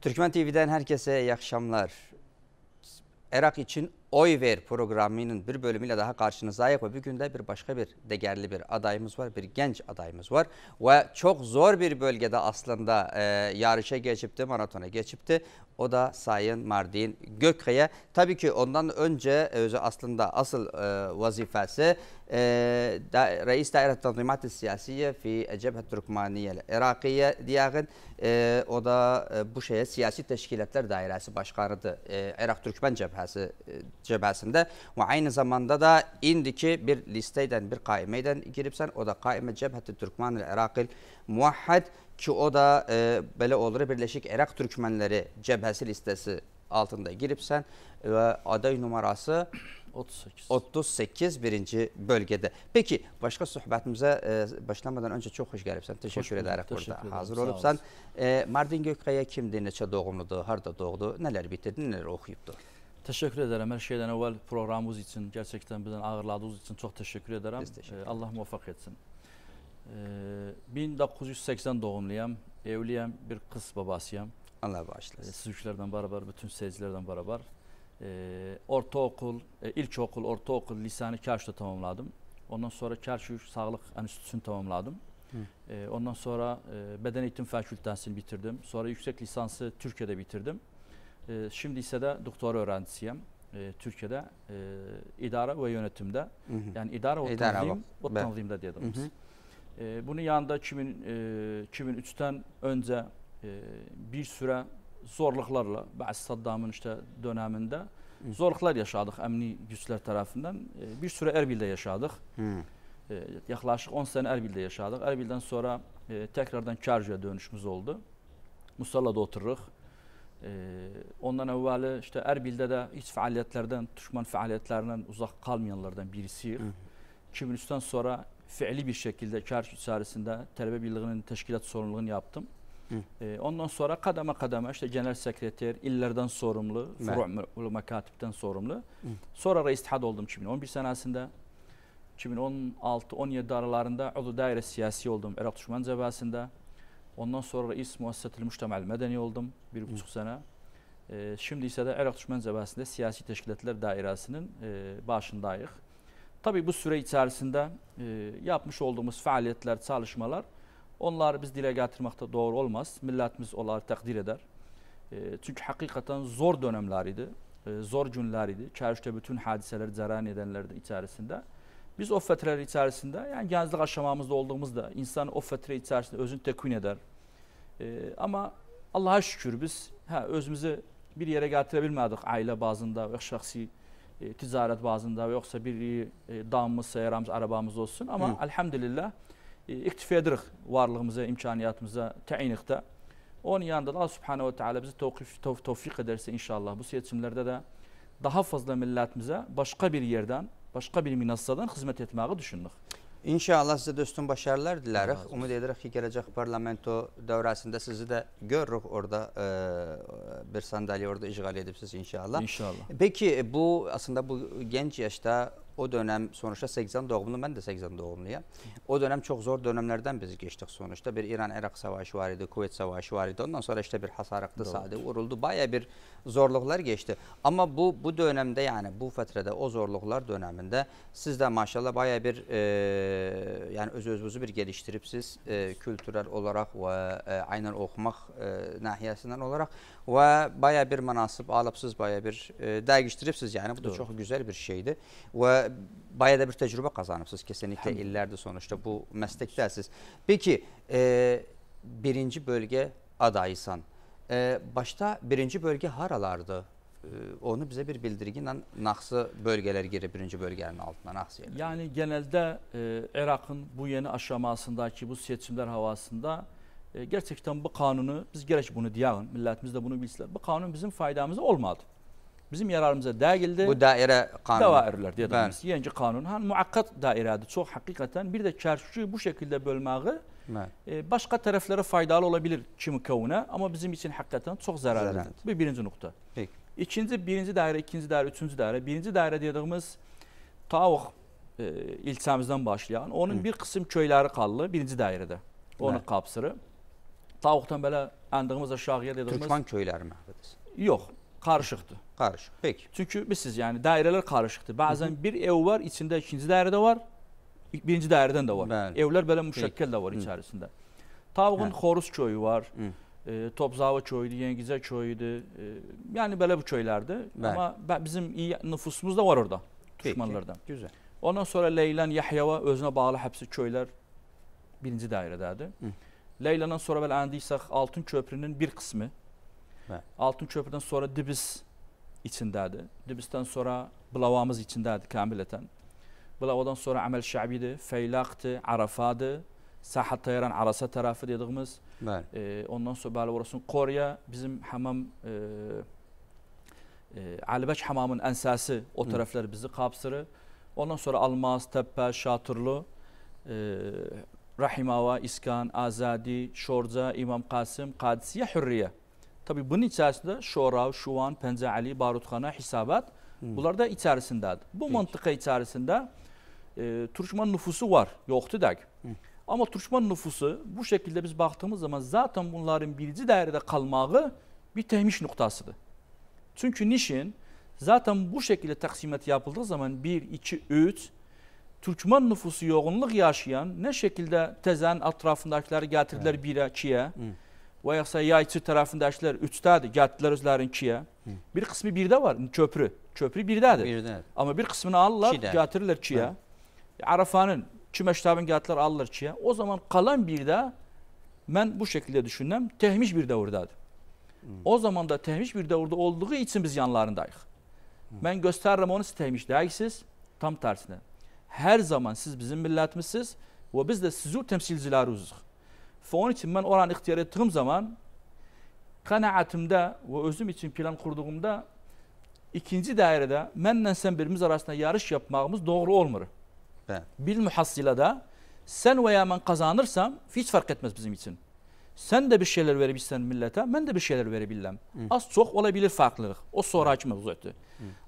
Türkmen TV'den herkese iyi akşamlar. Irak için Oy Ver programının bir bölümüyle daha karşınızdayız ve bugün de bir başka bir değerli bir adayımız var, bir genç adayımız var. Ve çok zor bir bölgede aslında e, yarışa geçipti, maratona geçipti. O da Sayın Mardin Gökkaya. Tabii ki ondan önce e, özü aslında asıl e, vazifesi e, da, Reis Daire Tanzimat-ı Siyasiye fi Cebhet Türkmaniye Irakiye diyeğin. E, o da e, bu şeye Siyasi Teşkilatlar Dairesi Başkanı'dı. E, Irak Türkmen Cebhesi e, cəbəsində və eyni zamanda da indiki bir listə ilə, bir qaimə ilə giribsən, o da qaimə cəbhəti Türkman el-Əraqil müvahhəd ki, o da e, belə olur, Birləşik Əraq Türkmənləri cəbhəsi listəsi altında giribsən və aday numarası 38. 38 birinci bölgədə. Peki, başqa söhbətimizə e, başlamadan öncə çox xoş gəlibsən. Təşəkkür edərək burada hazır olubsan. E, Mardin Gökqaya kimdir, neçə doğumludur, harada doğdu, nələr bitirdi, nələr oxuyubdur? Teşekkür ederim. Her şeyden evvel programımız için, gerçekten bizden ağırladığınız için çok teşekkür ederim. Biz teşekkür ee, ederiz. Allah muvaffak etsin. Ee, 1980 doğumluyum. Evliyim. Bir kız babasıyım. Allah bağışlasın. Ee, sizlerden beraber, bütün seyircilerden beraber. Ee, ortaokul, e, ilkokul, ortaokul, lisanı Kerş'te tamamladım. Ondan sonra Kerş Sağlık Enstitüsü'nü tamamladım. Ee, ondan sonra e, Beden Eğitim Fakültesini bitirdim. Sonra yüksek lisansı Türkiye'de bitirdim. Ee, şimdi ise de doktor öğrencisiyim. E, Türkiye'de e, idare ve yönetimde. Hı hı. Yani idare ve tanzim, bu tanzimde E, bunun yanında 2000, e, 2003'ten önce e, bir süre zorluklarla, bazı Saddam'ın işte döneminde Hı. zorluklar yaşadık emni güçler tarafından. E, bir süre Erbil'de yaşadık. E, yaklaşık 10 sene Erbil'de yaşadık. Erbil'den sonra e, tekrardan Karcı'ya dönüşümüz oldu. Musalla'da otururuk. Ee, ondan evveli işte Erbil'de de iç faaliyetlerden, düşman faaliyetlerinden uzak kalmayanlardan birisiyiz. 2003'ten sonra fiili bir şekilde Kerkük içerisinde Talebe Birliği'nin teşkilat sorumluluğunu yaptım. Ee, ondan sonra kademe kademe işte genel sekreter, illerden sorumlu, furu makatipten sorumlu. Hı. Sonra reis had oldum 2011 senesinde. 2016-17 aralarında Udu Daire siyasi oldum Irak Düşman Cebhası'nda. Ondan sonra Reis Müessesetül Müştemel Medeni oldum bir buçuk Hı. sene. E, şimdi ise de Irak Düşman Cebesi'nde Siyasi Teşkilatlar Dairesi'nin e, başındayız. Tabii bu süre içerisinde e, yapmış olduğumuz faaliyetler, çalışmalar onlar biz dile getirmekte doğru olmaz. Milletimiz onları takdir eder. E, çünkü hakikaten zor dönemler idi. E, zor günler idi. Çarşıda bütün hadiseler cereyan edenler içerisinde. Biz o fetreler içerisinde yani gençlik aşamamızda olduğumuzda insan o fetre içerisinde özünü tekun eder. Ee, ama Allah'a şükür biz ha, özümüzü bir yere getirebilmedik aile bazında ve şahsi e, ticaret bazında yoksa bir e, dağımız, sayramız, arabamız olsun ama Hı. elhamdülillah e, iktifa edirik varlığımıza, imkaniyatımıza, teyinikte. Onun yanında da Allah Subhanehu ve Teala bizi tevfik, tevfik ederse inşallah bu seçimlerde de daha fazla milletimize başka bir yerden başqa bir minassadan xidmət etməyi düşünürük. İnşallah sizə dostum başarılar dilərik. Ümid edirik ki, gələcək parlamento dövrəsində sizi də görürük orada e, bir sandalye orada işğal edibsiz inşallah. İnşallah. Peki bu aslında bu gənc yaşda O dönem sonuçta 80 doğumlu, ben de 80 doğumluyam. O dönem çok zor dönemlerden biz geçtik sonuçta. Bir İran-Irak savaşı var idi, Kuveyt savaşı var idi. Ondan sonra işte bir hasaraklı sade vuruldu. Baya bir zorluklar geçti. Ama bu bu dönemde yani bu fetrede o zorluklar döneminde siz de maşallah baya bir e, yani öz özünüzü bir geliştirip siz e, kültürel olarak ve e, aynen okumak e, nahiyesinden olarak və baya bir mənasib alıbsınız, baya bir e, dəqiqləşdiribsiniz. Yəni bu da Doğru. çox gözəl bir şeydir və baya da bir təcrübə qazanıbsınız. Kesinliklə Həm. illərdir sonuçta bu məsləkdəsiz. Peki, e, birinci bölgə adayısan. E, başda birinci bölgə haralardır? E, onu bizə bir bildirgi ilə naxsı bölgələr girir birinci bölgənin altına naxsı yerlər. Yəni, genəldə e, Əraqın bu yeni aşamasındakı bu seçimlər havasında e, gerçekten bu kanunu biz gerek bunu diyelim. Milletimiz de bunu bilsinler. Bu kanun bizim faydamıza olmadı. Bizim yararımıza değildi. Bu daire kanunu. Davairler diye ben. Yenci kanun. Han muakkat daireydi. Çok hakikaten bir de çarşıyı bu şekilde bölmeyi e, başka taraflara faydalı olabilir kimi kavuna ama bizim için hakikaten çok zararlı. Bu birinci nokta. Peki. İkinci, birinci daire, ikinci daire, üçüncü daire. Birinci daire dediğimiz tavuk e, ilçəmizdən başlayan, onun Hı. bir qism köyləri qallı birinci dairede. Onu Bəli. Tavuqdan belə əndığımız aşağıya dediyimiz Türkman köyləri məhvədir. Yox, qarışıqdır. Qarışıq. Peki. Çünki bilirsiniz, yəni dairələr qarışıqdır. Bəzən Hı -hı. bir ev var, içində ikinci dairə də var, birinci dairədən də var. Bəli. Evlər belə müşəkkəl də var Hı. içərisində. Tavuğun Hə. Xoruz köyü var. Hı. E, Topzava köyüdür, Yengizə köyüdür. E, yəni belə bu köylərdir. Bəli. Amma bizim iyi nüfusumuz da var orada. Düşmanlardan. Peki. Güzel. Ondan sonra Leylən Yahyava özünə bağlı həbsi köylər birinci dairədədir. Hı. Leylanın sonra belə əndiyisək Altın Köprünün bir kısmı, Hə. Altın köprüden sonra Dibiz içindədir. Dibizdən sonra Bulavamız içindədir kamilətən. Bulavadan sonra amel Şəbidir, Feylaqdır, Arafadır, Sahat Tayaran Arasa tarafı dediyimiz. Bəli. E, ee, ondan sonra bəli orasın korya bizim hamam e, e, Alibək hamamın ənsəsi o tarafları bizi kapsırı, Ondan sonra Almaz, Təppə, Şatırlı e, Rahimawa, İskan, Azadi, Şorca, İmam Qasım, Qadisiyə, Hürriyə. Tabi bunun içərisində Şorav, Şuvan, Pəncə Əli, Barutxana, Hisabat hmm. bunlar da içərisindədir. Bu mantıqa içərisində e, Türkmen nüfusu var, yoxdur dəq. Hmm. Amma Türkmen nüfusu bu şəkildə biz baxdığımız zaman zaten bunların birinci dərədə qalmağı bir tehmiş nöqtəsidir. Çünki nişin zaten bu şəkildə təqsimət yapıldığı zaman 1, 2, 3 Türkmen nüfusu yoğunluk yaşayan ne şekilde tezen etrafındakileri getirdiler evet. bir ikiye veya yayçı tarafındakiler üçtedir getirdiler özlerin ikiye. Bir kısmı birde var köprü. Köprü birdedir. birde. Ama bir kısmını alırlar Çiğde. getirirler ikiye. Arafanın iki meştabın getirdiler alırlar ikiye. O zaman kalan birde ben bu şekilde düşündüm. Tehmiş bir de Hmm. O zaman da tehmiş bir de devirde olduğu için biz yanlarındayız. Hmm. Ben gösteririm onu siz tehmiş değilsiniz. Tam tersine her zaman siz bizim milletimizsiz ve biz de sizi temsilcilerimiz. Ve onun için ben oranı ihtiyar ettiğim zaman kanaatimde ve özüm için plan kurduğumda ikinci dairede menden sen birimiz arasında yarış yapmamız doğru olmur. Evet. Bil muhassilada sen veya ben kazanırsam hiç fark etmez bizim için. Sen de bir şeyler verebilsen millete, ben de bir şeyler verebilirim. Az çok olabilir farklılık. O sonraki mevzuydu.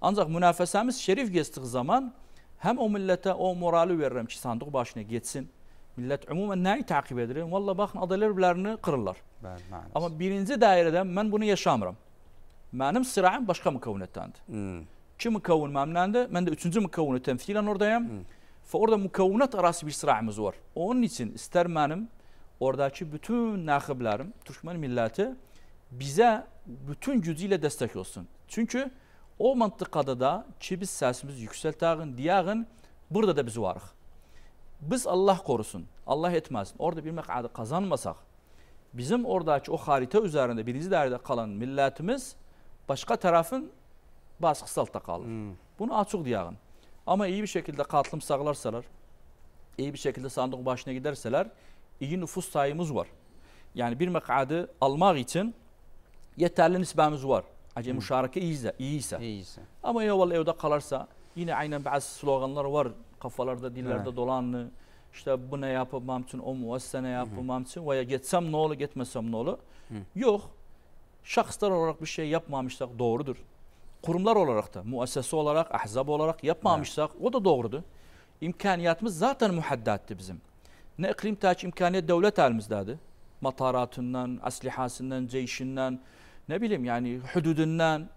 Ancak münafesemiz şerif geçtiği zaman həm o millətə o moralı verirəm ki, sandıq başına getsin. Millət ümumən nəyi təqib edir? Valla baxın, adalərblərini qırırlar. Bəli, mənasız. Amma birinci dairədə mən bunu yaşamıram. Mənim sıram başqa mükavunətdəndir. Hmm. İki mükavun mənimləndir, mən də üçüncü mükavunu təmsilən oradayam. Hmm. Və orada mükavunət arası bir sıramız var. Onun üçün istər mənim oradakı bütün nəxiblərim, Türkmen milləti bizə bütün gücü ilə dəstək olsun. Çünki O mantıkada da çibiz sesimizi yükseltağın, diyağın burada da biz varıq. Biz Allah korusun, Allah etməsin. Orada bir məqadı kazanmasak, bizim oradaki o harita üzerinde birinci derde kalan milletimiz başka tarafın baskısı altında kalır. Hmm. Bunu açık diyağın. Ama iyi bir şekilde katılım sağlarsalar, iyi bir şekilde sandık başına giderseler iyi nüfus sayımız var. Yani bir məqadı almak için yeterli nisbemiz var. Acemi müşareke iyiyse, iyiyse. iyiyse. Ama ya vallahi evde kalarsa yine aynen bazı sloganlar var kafalarda dillerde evet. dolanlı. İşte bu ne yapamam için, o muassene yapamam için veya geçsem ne olur, gitmesem ne olur. Yok. Şahıslar olarak bir şey yapmamışsak doğrudur. Kurumlar olarak da, muassese olarak, ahzab olarak yapmamışsak evet. o da doğrudur. İmkaniyatımız zaten muhaddatti bizim. Ne iklim taç imkaniyet devlet elimizdedir. Mataratından, aslihasından, ceyşinden, ne bileyim yani hüdüdünden,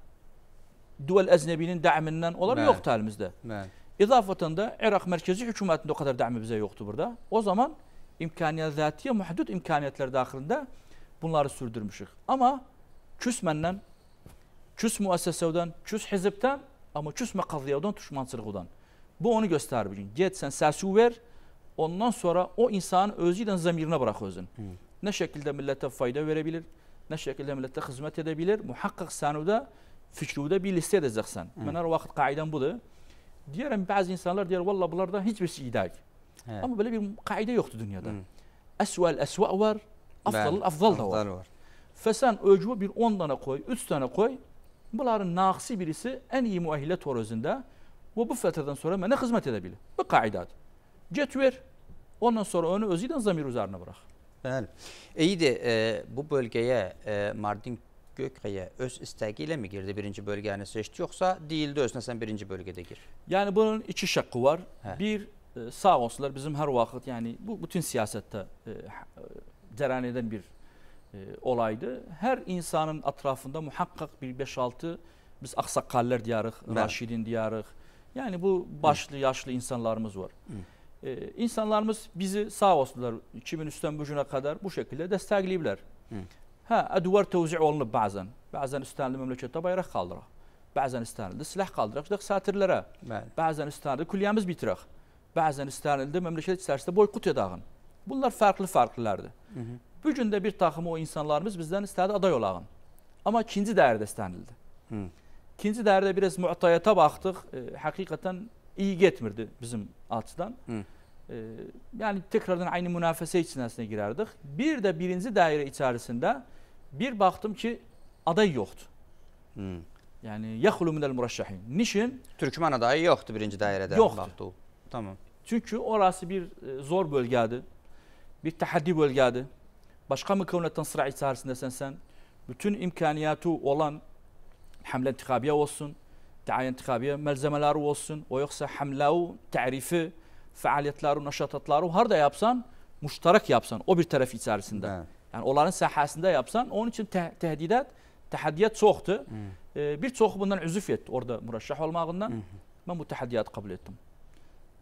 duvel eznebinin da'minden onları evet. yoktu elimizde. Evet. İzafaten Irak merkezi hükümetinde o kadar da'mi bize yoktu burada. O zaman imkaniyet zatiye muhdud imkaniyetler dahilinde bunları sürdürmüşük. Ama küsmenden, küs müessesevden, küs hizipten ama küs mekaziyevden, düşmansızlıktan. Bu onu gösterir bugün. Get sen sesu ver, ondan sonra o insanın özüyle zemirine bırak özün. Hı. Ne şekilde millete fayda verebilir? ne şekilde millete hizmet edebilir? Muhakkak sen o da fikruda bir liste edeceksin. Evet. Ben her vakit kaidem budur. Diyelim bazı insanlar diyor valla bunlarda hiçbir şey değil. Evet. Ama böyle bir kaide yoktu dünyada. Hı. Hmm. Esvel esva var, afdal afdal da var. var. Fesen ölçüme bir 10 tane koy, 3 tane koy. Bunların naksi birisi en iyi muahile torozunda ve bu fetheden sonra mene hizmet edebilir. Bu kaidat. Cet ver. Ondan sonra onu özüden zamir üzerine bırak. Bəli. İyiydi, e, bu bölgeye Mardin Gökre'ye öz isteğiyle mi girdi birinci bölgeni seçti yoksa değildi özüne sen birinci bölgede gir? Yani bunun iki şakı var. He. Bir e, sağ olsunlar bizim her vakit yani bu bütün siyasette e, e eden bir e, olaydı. Her insanın etrafında muhakkak bir 5-6 biz aksakallar diyarık, Raşidin diyarık. Yani bu başlı Hı. yaşlı insanlarımız var. Hı. Ee, insanlarımız bizi sağ olsunlar 2003'ten bugüne kadar bu şekilde destekleyiblər. Ha, e, duvar tövzi olunub bazen, bazen istənildi memləkətdə bayraq kaldırır, bazen istənildi silah kaldırır, çıxdıq satırlara, bazen Bəzən istənildi bitirir, bazen Bəzən istənildi memləkət içərisində boykot edəğin. Bunlar farklı farklılardı. Bu gün bir takım o insanlarımız bizden istədi aday olağın. Ama ikinci dəyərdə istənildi. Hı. İkinci dəyərdə biraz müətayata baktık, E, həqiqətən iyi getmirdi bizim açıdan. Hı. Ee, yani tekrardan aynı münafese içerisine girerdik. Bir de birinci daire içerisinde bir baktım ki aday yoktu. Hmm. Yani yahulu minel murashahin. Niçin? Türkmen adayı yoktu birinci dairede. Yoktu. Baktı. Tamam. Çünkü orası bir e, zor bölgeydi. Bir tahaddi bölgeydi. Başka mı mükemmeletten sıra içerisindesin sen. Bütün imkaniyatı olan hamle intikabiye olsun, daiye intikabiye malzemeleri olsun, o yoksa hamlau tarifi, fəaliyyətləri, nəşatatları harda yapsan, müştərək yapsan o bir tərəf içərisində. Hə. Yəni onların sahəsində yapsan, onun üçün tə təhdidat, təhdiyyət çoxdur. Hı. E, bir çoxu bundan üzv etdi orada mürəşşəh olmağından. Hı. Mən bu təhdiyyatı qəbul etdim.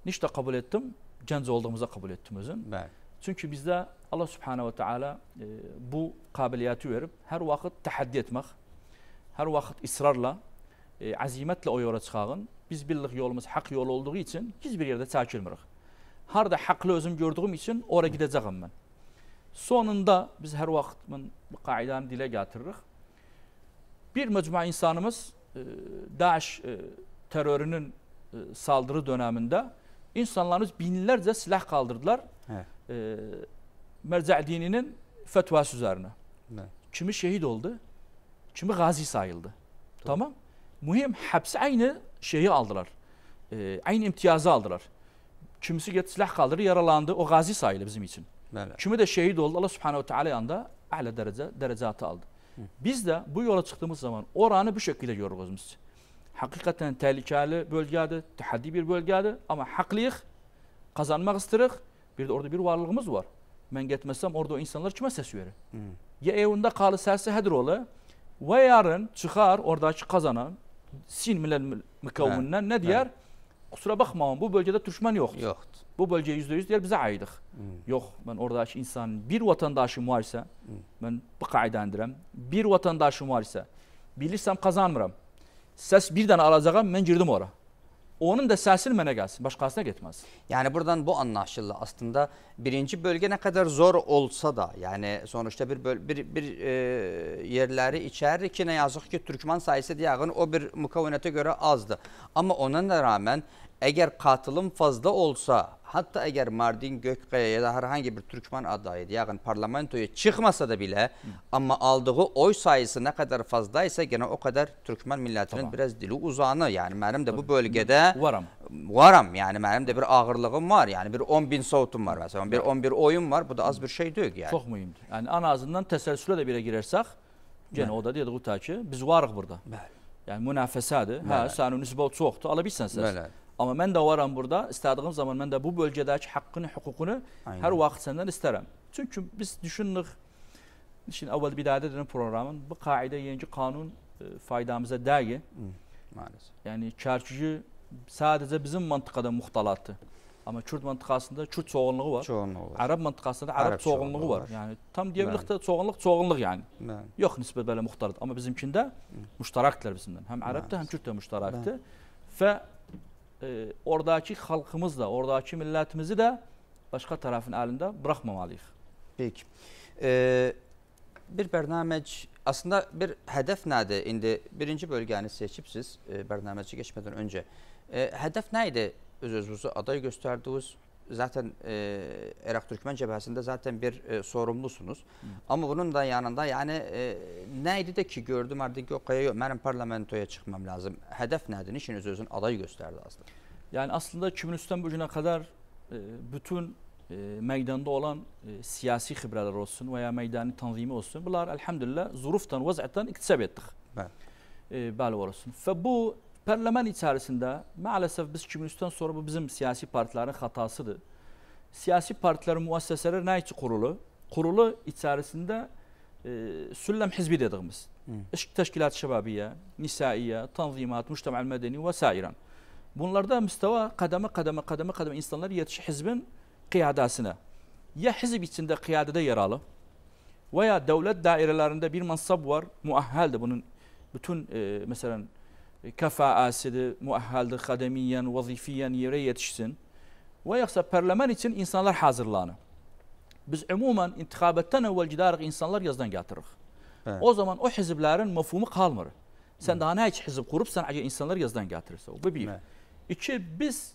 Necə qəbul etdim? Gənc olduğumuza qəbul etdim özüm. Bəli. Çünki bizdə Allah Subhanahu ve Taala e, bu qabiliyyəti verib hər vaxt təhaddi etmək, hər vaxt israrla E, azimetle o yola çıkalım. Biz birlik yolumuz hak yol olduğu için hiçbir yerde çakilmirik. Harda haklı özüm gördüğüm için oraya gideceğim ben. Sonunda biz her vakit bu kaidanı dile getiririk. Bir mecmua insanımız e, e terörünün e, saldırı döneminde insanlarımız binlerce silah kaldırdılar. Evet. E, Merca dininin fetvası üzerine. Evet. Kimi şehit oldu, kimi gazi sayıldı. Doğru. Tamam. Mühim hapse aynı şeyi aldılar. E, aynı imtiyazı aldılar. Kimisi get silah kaldırdı, yaralandı. O gazi sayılır bizim için. Evet. Kimi de şehit oldu. Allah Subhanahu Teala yanında ahla derece derecatı aldı. Hı. Biz de bu yola çıktığımız zaman oranı bu şekilde görürüz biz. Hakikaten tehlikeli bölgedir, tehaddi bir bölgedir ama haklıyıq, kazanmak istirik. Bir de orada bir varlığımız var. Ben gitmesem orada o insanlar kime ses verir? Hmm. Ya evinde kalırsa hedir ola ve yarın çıkar oradaki kazanan sin millənin müqəvvətindən nə deyər? Hə. Qusura baxmayın, bu bölgədə düşmən yoxdur. Yoxdur. Bu bölgə %100 deyər bizə aidıq. Hmm. Yox, mən oradakı insanın bir vətəndaşım var isə, hmm. mən bu qaydandıram. Bir vətəndaşım var isə, bilirsəm qazanmıram. Səs birdən alacağam, mən girdim ora onun da səsini mənə gəlsin, başqasına getməz. Yəni buradan bu anlaşılır aslında birinci bölgə nə qədər zor olsa da, yəni sonuçta bir bir, bir e, yerləri içərir ki, nə yazıq ki, Türkman sayısı yəqin o bir müqavinətə görə azdır. Amma ona rağmen əgər qatılım fazla olsa, hatta eğer Mardin, Gökkaya ya da herhangi bir Türkmen adayıydı yani parlamentoya çıkmasa da bile Hı. ama aldığı oy sayısı ne kadar fazlaysa gene o kadar Türkmen milletinin tamam. biraz dili uzanı yani benim de bu bölgede varam. varam yani benim de bir ağırlığım var yani bir 10 bin soğutum var mesela bir 11 oyum var bu da az bir şey değil yani. Çok mühimdir yani en azından teselsüle de bile girersek gene Hı. o da dedik ki biz varık burada. Yani Yəni münafisədir. Hə, sənin nisbət çoxdur. Ala bilsən siz. Bəli. Ama ben de varım burada. İstediğim zaman ben de bu bölgedeki hakkını, hukukunu Aynen. her vakit senden isterim. Çünkü biz düşündük. Şimdi evvel bir daha dedim programın. Bu kaide yenici kanun e, faydamıza değil. Hı, maalesef. Yani çerçücü sadece bizim mantıkada muhtalatı. Ama Kürt mantıkasında Kürt soğunluğu var. Çoğunluğu var. Arap mantıkasında Arap, Arap soğunluğu, var. var. Yani tam diyebiliriz de soğunluk soğunluk yani. Ben. Yok nispet böyle muhtarat. Ama bizimkinde müşteraktır bizimden. Hem Arap'ta hem Kürt'te müşteraktı. Ve e, oradakı xalqımız da, oradakı millətimizi də başqa tərəfin əlində buraxmamalıyıq. Peki. E, bir bərnaməc aslında bir hədəf nədir? İndi birinci bölgəni seçibsiz e, bərnaməci keçmədən öncə. E, hədəf nə idi? Öz özünüzü aday göstərdiniz. zaten e, Irak Türkmen cephesinde zaten bir e, sorumlusunuz. Hı. Ama bunun da yanında yani e, neydi de ki gördüm artık yok kaya yok benim parlamentoya çıkmam lazım. Hedef nedir? Niçin öz özün adayı gösterdi aslında? Yani aslında bu bugüne kadar e, bütün e, meydanda olan e, siyasi hibralar olsun veya meydani tanzimi olsun. Bunlar elhamdülillah zuruftan, vaziyattan iktisap ettik. Evet. E, Bəli olsun. Ve bu Parlament içerisinde maalesef biz 2003'ten sonra bu bizim siyasi partilerin hatasıdır. Siyasi partilerin müesseseleri ne için kurulu? Kurulu içerisinde e, süllem hizbi dediğimiz. Teşkilat şebabiye, nisaiye, tanzimat, müştemel medeni vesairen. Bunlarda müstava kademe kademe kademe kademe insanlar yetiş hizbin kıyadasına. Ya hizb içinde kıyadede yer alıp veya devlet dairelerinde bir mansab var, muahhaldir bunun bütün e, mesela e, kafa asidi, muahhaldır, kademiyen, vazifiyen yere yetişsin. Ve yoksa parlamen için insanlar hazırlanır. Biz umumen intikabetten evvel giderek insanlar yazdan getirir. Evet. O zaman o hizblerin mefhumu kalmır. Sen evet. daha ne hiç hizb kurup sen insanlar yazdan getirirse. Bu bir. Evet. İki, biz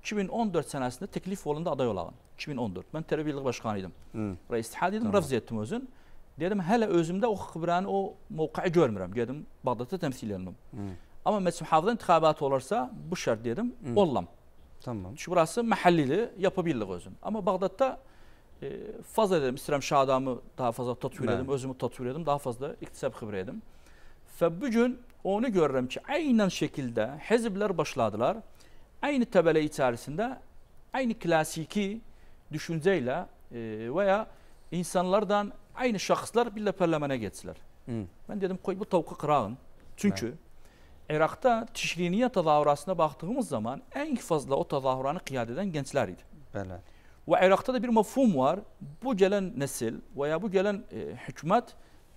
2014 senesinde teklif olundu aday olalım. 2014. Ben terbiyelik başkanıydım. Hı. Reis ihtihadiydim, tamam. rafz ettim özün. Dedim hele özümde o xıbranı, o mövqeyi görmürəm. dedim. Bağdat'ta temsil edildim. Ama mesela havada intikabat olursa bu şart diyelim, Hı. Ollam. Tamam. Şu burası mahallili yapabilirlik özüm. Ama Bağdat'ta e, fazla dedim istirəm şadamı daha fazla tatbir edim, özümü tatbir edim, daha fazla iktisab xibir edim. Ve bugün onu görürüm ki aynı şekilde hezibler başladılar. Aynı tabele içerisinde aynı klasiki düşünceyle e, veya insanlardan aynı şahıslar bile parlamene geçtiler. Hmm. Ben dedim koy bu tavuku kırağın. Çünkü evet. Irak'ta Tişriniye tezahürasına baktığımız zaman en fazla o tezahüranı kıyad eden gençler idi. Evet. Ve Irak'ta da bir mafhum var. Bu gelen nesil veya bu gelen e, hükümet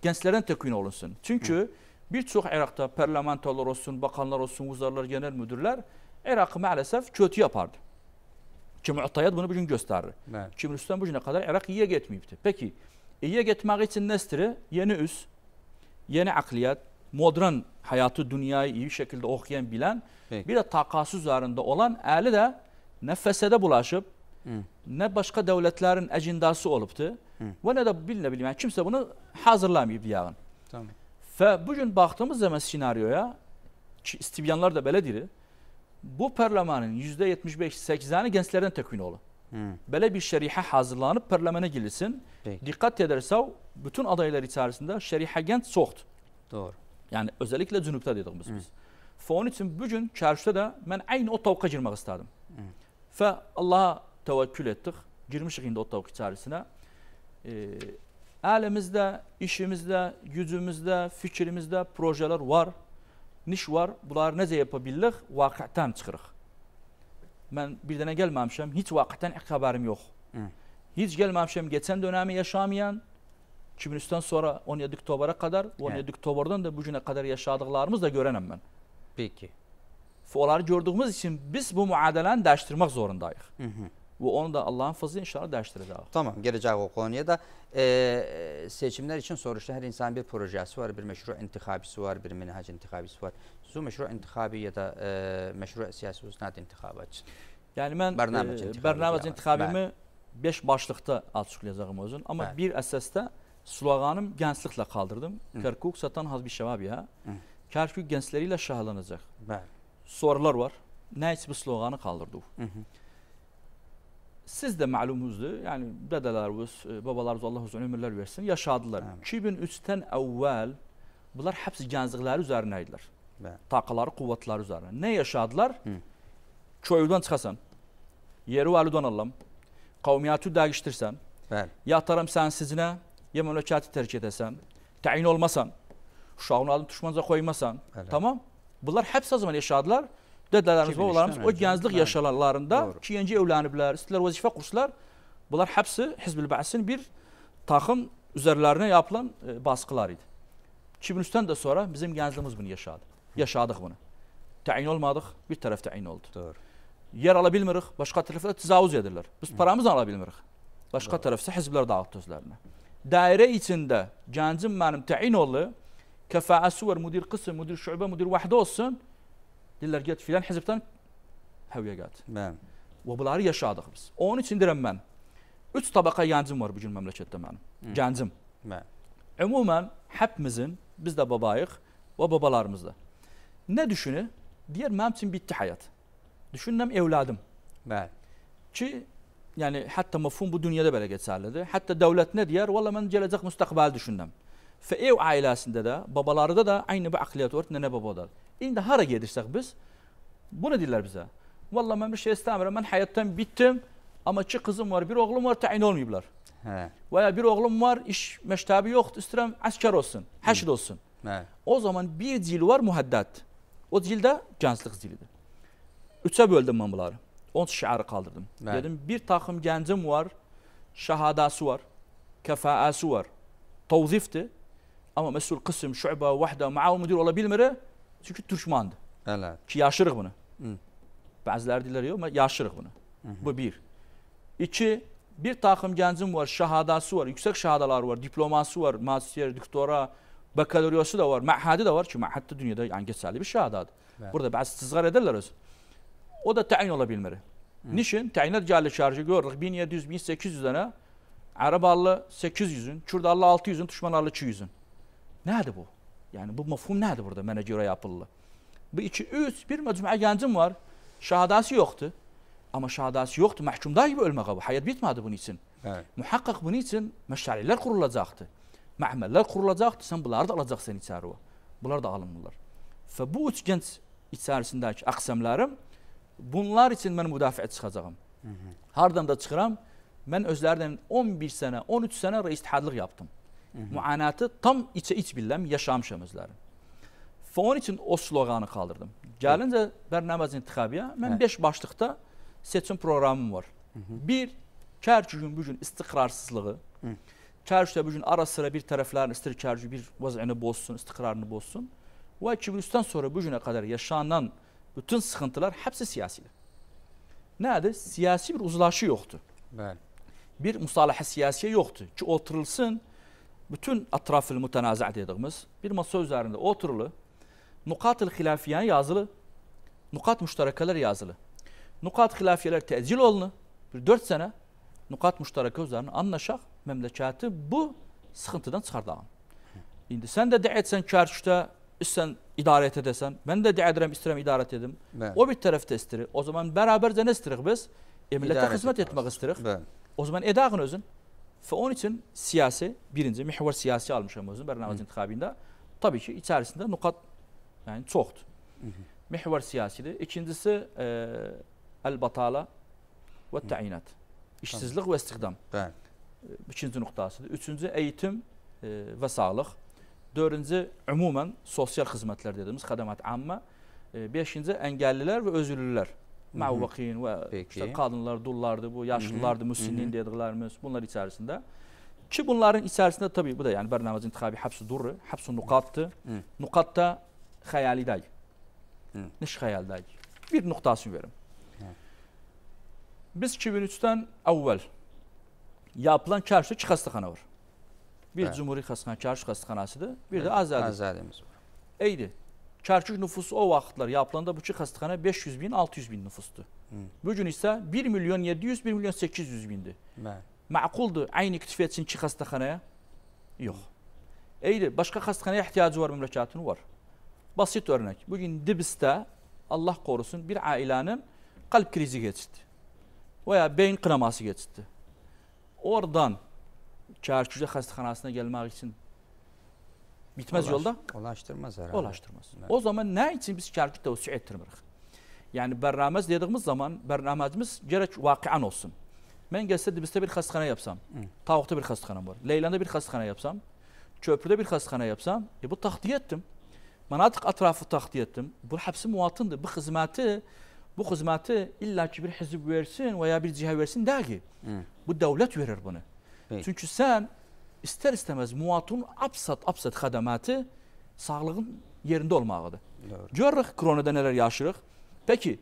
gençlerden tekün olunsun. Çünkü birçok Irak'ta parlamentolar olsun, bakanlar olsun, uzarlar, genel müdürler Irak'ı maalesef kötü yapardı. Ki muhtayat bunu bugün gösterir. Evet. Ki Rüstem bugüne kadar Irak iyiye gitmeyipti. Peki iyiye gitmek için nestiri yeni üs, yeni akliyat, modern hayatı dünyayı iyi şekilde okuyan bilen Peki. bir de takası üzerinde olan eli de ne fesede bulaşıp Hı. ne başka devletlerin ajandası olubdu. Hı. Ve ne de bilinebilir. Yani kimse bunu hazırlamayıp diyağın. Tamam. Ve bugün baktığımız zaman senaryoya ki istibyanlar da belədir. Bu parlamanın yüzde %75-80'i gençlerden təkwin olur. Hmm. Belə bir şərihə hazırlanıp parlamentə girilsin. Dikkat Diqqət bütün adaylar içerisinde şərihə genç soğut. Doğru. Yani özellikle cünübdə dediyimiz biz. Və onun üçün bu gün çarşıda da mən eyni o tavuqa girmək istədim. Və Allaha təvəkkül etdik. Girmişik indi o tavuq içərisinə. E, ee, əlimizdə, işimizdə, gücümüzdə, fikrimizdə projelər var. Niş var. Bunları neze yapa bildik? Vaqiətdən çıxırıq. Mən bir dənə Hiç vakitten vaqiətdən xəbərim yox. Hı. Hiç gəlməmişəm. Geçen dönemi yaşamayan, 2003'ten sonra 17 Oktober'a kadar, 17 evet. Oktober'dan da bugüne kadar yaşadıklarımız da görenem ben. Peki. Onları gördüğümüz için biz bu muadelen değiştirmek zorundayız. Hı hı. Ve onu da Allah'ın fazla inşallah değiştireceğiz. Tamam, geleceğiz o konuya da. Ee, seçimler için soruşta her insan bir projesi var, bir meşru intihabisi var, bir menhaj intihabisi var. Su meşru intihabi ya da e, meşru siyasi usnat intihabı için. Yani ben barnamec, e, barnamec 5 başlıkta açıklayacağım özün. Ama Bəli. bir esasda sloganım gençlikle kaldırdım. Hı. Kerkuk satan haz bir şevab ya. Kerkük gençleriyle şahlanacak. Sorular var. Neyse bu sloganı kaldırdı. Hı hı. Siz de malumunuzdur. Yani dedelerimiz, e, babalarımız Allah uzun ömürler versin. Yaşadılar. Hı. 2003'ten evvel bunlar hepsi gençlikleri üzerineydiler. Bəli. Taqaları, kuvvetleri üzerine. Ne yaşadılar? Hı. Köyden çıkasan, yeri validen alalım, kavmiyatı değiştirsen, Bəli. yatarım sensizine, ya məmləkəti tərk edəsən, təyin olmasan, uşağın adını düşmanca qoymasan, Hələ. tamam? Bunlar həbs azman yaşadılar. Dədələrimiz, babalarımız o gənclik yaşalarında ki, yenici evləniblər, istilər vəzifə kurslar. Bunlar həbsi Hizbül Bəsin bir taxım üzərlərinə yapılan e, baskılar idi. 2003-dən də sonra bizim gəncliyimiz bunu yaşadı. Yaşadıq bunu. Təyin olmadıq, bir tərəf təyin oldu. Doğru. Yer ala bilmirik, başqa tərəfdə təcavüz edirlər. Biz paramızı ala bilmirik. Başqa tərəfsə hizblər dağıtdı özlərinə. daire içinde cancım benim teyin oğlu kefaası var müdür kısım, müdür şube, müdür vahde olsun. Diller git filan hizipten heviye geldi. Ben. Ve bunları yaşadık biz. Onun için direm ben. Üç tabaka cancım var bugün memlekette benim. Hmm. Cancım. Ben. Umumen hepimizin, biz de babayık ve babalarımız da. Ne düşünü? Diğer benim için bitti hayat. Düşündüm evladım. Ben. Ki Yəni hətta məfhum bu dünyada belə keçərlidir. Hətta dövlət nə deyər? Valla mən gələcək müstəqbəli düşünürəm. Və ev ailəsində də, babalarında da aynı bu əqliyyət var, nənə babadır. İndi hara gedirsək biz, bunu deyirlər bizə. Valla mən bir şey istəmirəm, mən həyatdan bitdim, amma iki qızım var, bir oğlum var, təyin olmayıblar. Hə. Və ya bir oğlum var, iş məktəbi yoxdur, istəyirəm əskər olsun, həşid olsun. Hə. O zaman bir cil var mühəddət. O cildə gənclik cilidir. Üçə böldüm mən bunları. 10 şiarı kaldırdım. Evet. Dedim bir takım gencim var, şahadası var, kefaası var, tavzifti. Ama mesul kısım, şuba, vahda, maav müdür olabilmiri çünkü Türkmandı. Evet. Ki yaşırık bunu. Hı. Bazıları diler ama yaşırık bunu. Hı hı. Bu bir. İki, bir takım gencim var, şahadası var, yüksek şahadalar var, diploması var, masiyer, doktora, bakaloryosu da var, ma'hadi de var Çünkü ma'hadi dünyada yani geçerli bir şahadadır. Evet. Burada bazı tızgar ederler özü. O da təyin ola bilmir. Hı. Niçin? Təyinat gəlli şarjı görürük. 1700, 1800 dənə. Ərəballı 800-ün, Kürdarlı 600-ün, Tuşmanarlı 200-ün. Nədir bu? Yəni bu məfhum nədir burada mənə görə yapılır? Bu 2 3 bir məcmuə gəncim var. Şahadəsi yoxdur. Amma şahadəsi yoxdur. Məhkumda kimi ölməyə bu. Həyat bitmədi bunun üçün. Evet. Muhaqqaq bunun üçün məşəriyyələr qurulacaqdı. Məhməllər qurulacaqdı. Sən bunları da alacaqsan içəri. Bunlar da alınmırlar. Və bu üç gənc içərisindəki əqsəmlərim Bunlar üçün mən müdafiə çıxacağam. Hardan da çıxıram? Mən özlərlə 11 sənə, 13 sənə istihadlıq yaptım. Müanatı tam içə-iç billəm, yaşamışam özlərim. Və onun üçün o sloganı qaldırdım. Gəlincə bərnəməz intiqabiyə, mən 5 hə. başlıqda seçim proqramım var. 1. Kərki gün bugün istiqrarsızlığı. Kərki də bugün ara sıra bir tərəflərin istir kərki bir vəziyyəni bozsun, istiqrarını bozsun. Və 2003-dən sonra bugünə qədər yaşanan istiqrarsızlığı bütün sıkıntılar hepsi siyasiydi. Nerede? Siyasi bir uzlaşı yoktu. Evet. Bir musalaha siyasiye yoktu. Ki oturulsun bütün atrafil mütenaza dediğimiz bir masa üzerinde oturulu nukat-ı hilafiyen yazılı nukat müşterekeler yazılı. Nukat hilafiyeler tezil olunu bir dört sene nukat müştereke üzerine anlaşak memleketi bu sıkıntıdan çıkartalım. Şimdi sen de de etsen karşıda, sen idarət edəsən, mən də dəyə edirəm, istəyirəm idarət edim. Bəli. O bir tərəfdə istəyir. O zaman bərabərcə nə istəyirik biz? E, millətə xidmət etmək istəyirik. O zaman edəğin özün. Ve onun için siyasi, birinci mihvar siyasi almışam özüm bərnamaz intiqabında. Tabii ki içerisinde nukat yani çoxdur. Mihvar siyasidir. İkincisi e, el-batala ve təyinat. İşsizlik ve istihdam. Bəli. E, ikinci noktasıdır. Üçüncü eğitim e, ve sağlık. Dördüncü, ümumən sosial xidmətlər dediğimiz, xədəmət amma. E, beşinci, əngəllilər və özürlülər. Məvvəqin və Peki. işte, qadınlar, dullardır, bu yaşlılardır, müsinin dediklerimiz, bunlar içərisində. Ki bunların içərisində tabii bu da yani bərnəmazın intihabi həbs-i durru, həbs-i nuqaddır. Nuqad da xəyalidək. Niş xəyaldək. Bir nöqtəsi verim. Biz 2003-dən əvvəl yapılan kəşfdə 2 xəstəxana var. Bir evet. Cumhuri Xəstəxana, Kərkiş xəstəxanasıdır, bir evet. də Azədi. Azədimiz var. Eydi. Kərkiş nüfusu o vaxtlar yapılanda bu iki xəstəxana 500 bin, 600 bin nüfustu. Hı. Hmm. Bugün ise 1 milyon 700, 1 milyon 800 bindir. Bəli. Məquldur aynı iktifa etsin iki xəstəxanaya? Yox. Eydi, başka xəstəxanaya ehtiyacı var, məmləkətinin var. Basit örnek. Bugün Dibis'te Allah korusun bir ailenin kalp krizi geçti. Veya beyin kınaması geçti. Oradan Kârküce xəstəxanasına gəlmək üçün bitmez Olaş, yolda? Olaşdırmaz herhalde. Olaşdırmaz. Evet. O zaman nə için biz kârkü tövsiyə etdirmirik? Yani bərnaməz dediyimiz zaman bərnaməzimiz gərək vaqian olsun. Ben gəlsə Dibisdə bir xəstəxana yapsam, Tavuqda bir xəstəxanam var. Leylanda bir xəstəxana yapsam, Köprüdə bir xəstəxana yapsam, e bu taxtiyə etdim. Manatik ətrafı taxtiyə etdim. Bu həbsi muvatındır. Bu hizmeti, bu xidməti illaki bir hizb versin veya bir cihə versin deyil. Bu devlet verir bunu. Bəli. Çünki sən istər-istəməz muatun absat-absat xədəməti sağlığın yerində olmağıdır. Doğru. Görürük kronada nələr yaşırıq. Pəki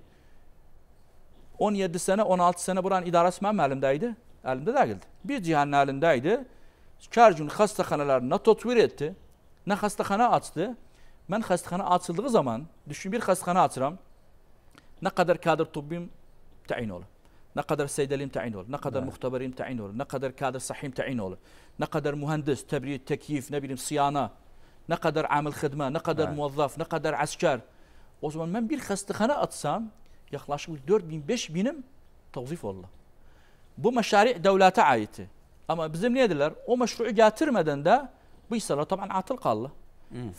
17 sənə, 16 sənə buranın idarəsi mənim əlimdə idi. Əlimdə deyildi. Bir cihənin əlində idi. Hər gün xəstəxanalarına totvir etdi. Nə xəstəxana açdı. Mən xəstəxana açıldığı zaman düşün bir xəstəxana açıram. Nə qədər kadr tibbim təyin olur. Ne kadar seydeli imtihan olur, ne kadar evet. muhtabar imtihan olur, ne kadar kadir sahih imtihan olur, ne kadar mühendis, tebriğ, tekiyif, ne bileyim siyana, ne kadar amel hidme, ne kadar evet. muvazzaf, ne kadar asker. O zaman ben bir hastahane atsam yaklaşık 4000 binim, tavzif oldu. Bu meşari devlete aitti. Ama bizim ne dediler? O meşru'u getirmeden de bu insanlar taban atıl kaldı.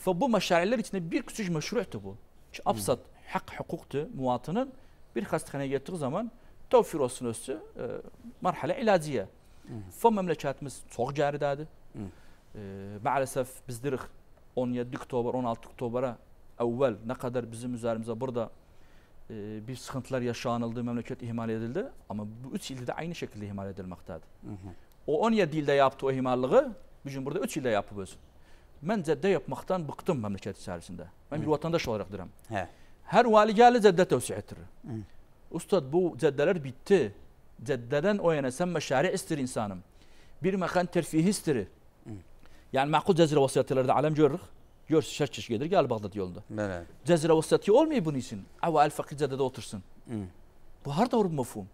Hmm. bu meşariler içinde bir küçük meşru'tu bu. Ki absat hak hukuktu muvatının bir hastahaneye gittiği zaman Tevfirosun özü e, marhale ilaciye. Fon memleketimiz çok caridadı. E, maalesef biz direk 17 Oktober, 16 Oktober'a evvel ne kadar bizim üzerimize burada e, bir sıkıntılar yaşanıldı, memleket ihmal edildi. Ama bu üç ilde de aynı şekilde ihmal edilmektedir. O on ya dilde yaptı o ihmallığı bugün burada üç ilde yapıyoruz. Ben zedde yapmaktan bıktım memleket içerisinde. Ben bir vatandaş olarak diyorum. He. Her vali geldi zedde tevsih ettirir. Ustad bu caddeler bitti. Caddeden o yana sen meşari istir insanım. Bir mekan terfihi istiri. Yani makul cezire vasiyatları da alem görürük. Gör şer çeşi gelir gel Bağdat yolunda. Evet. Cezire vasiyatı olmuyor bunun için. Ama el fakir caddede otursun. Hı. Bu her doğru bir mefhum.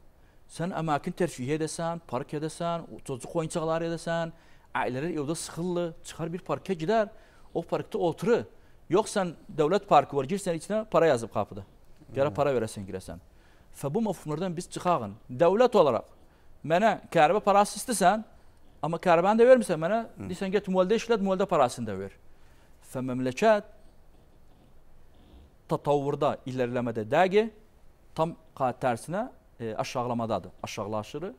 Sen amakin terfihi edesen, park edesen, çocuk oyuncaklar edesen, aileler evde sıkıllı, çıkar bir parka gider, o parkta oturu. yoksa devlet parkı var, girsen içine para yazıp kapıda. Gene para veresin giresen. Və bu məfhumlardan biz çıxağın. Dövlət olaraq mənə kərbə parası istəsən, amma kərbəni də vermirsən mənə, deyirsən get müəldə işlət, müəldə parasını da ver. Və məmləkət tatavvurda, ilerləmədə dəqi, tam tərsinə e, aşağılamadadır, aşağılaşırı.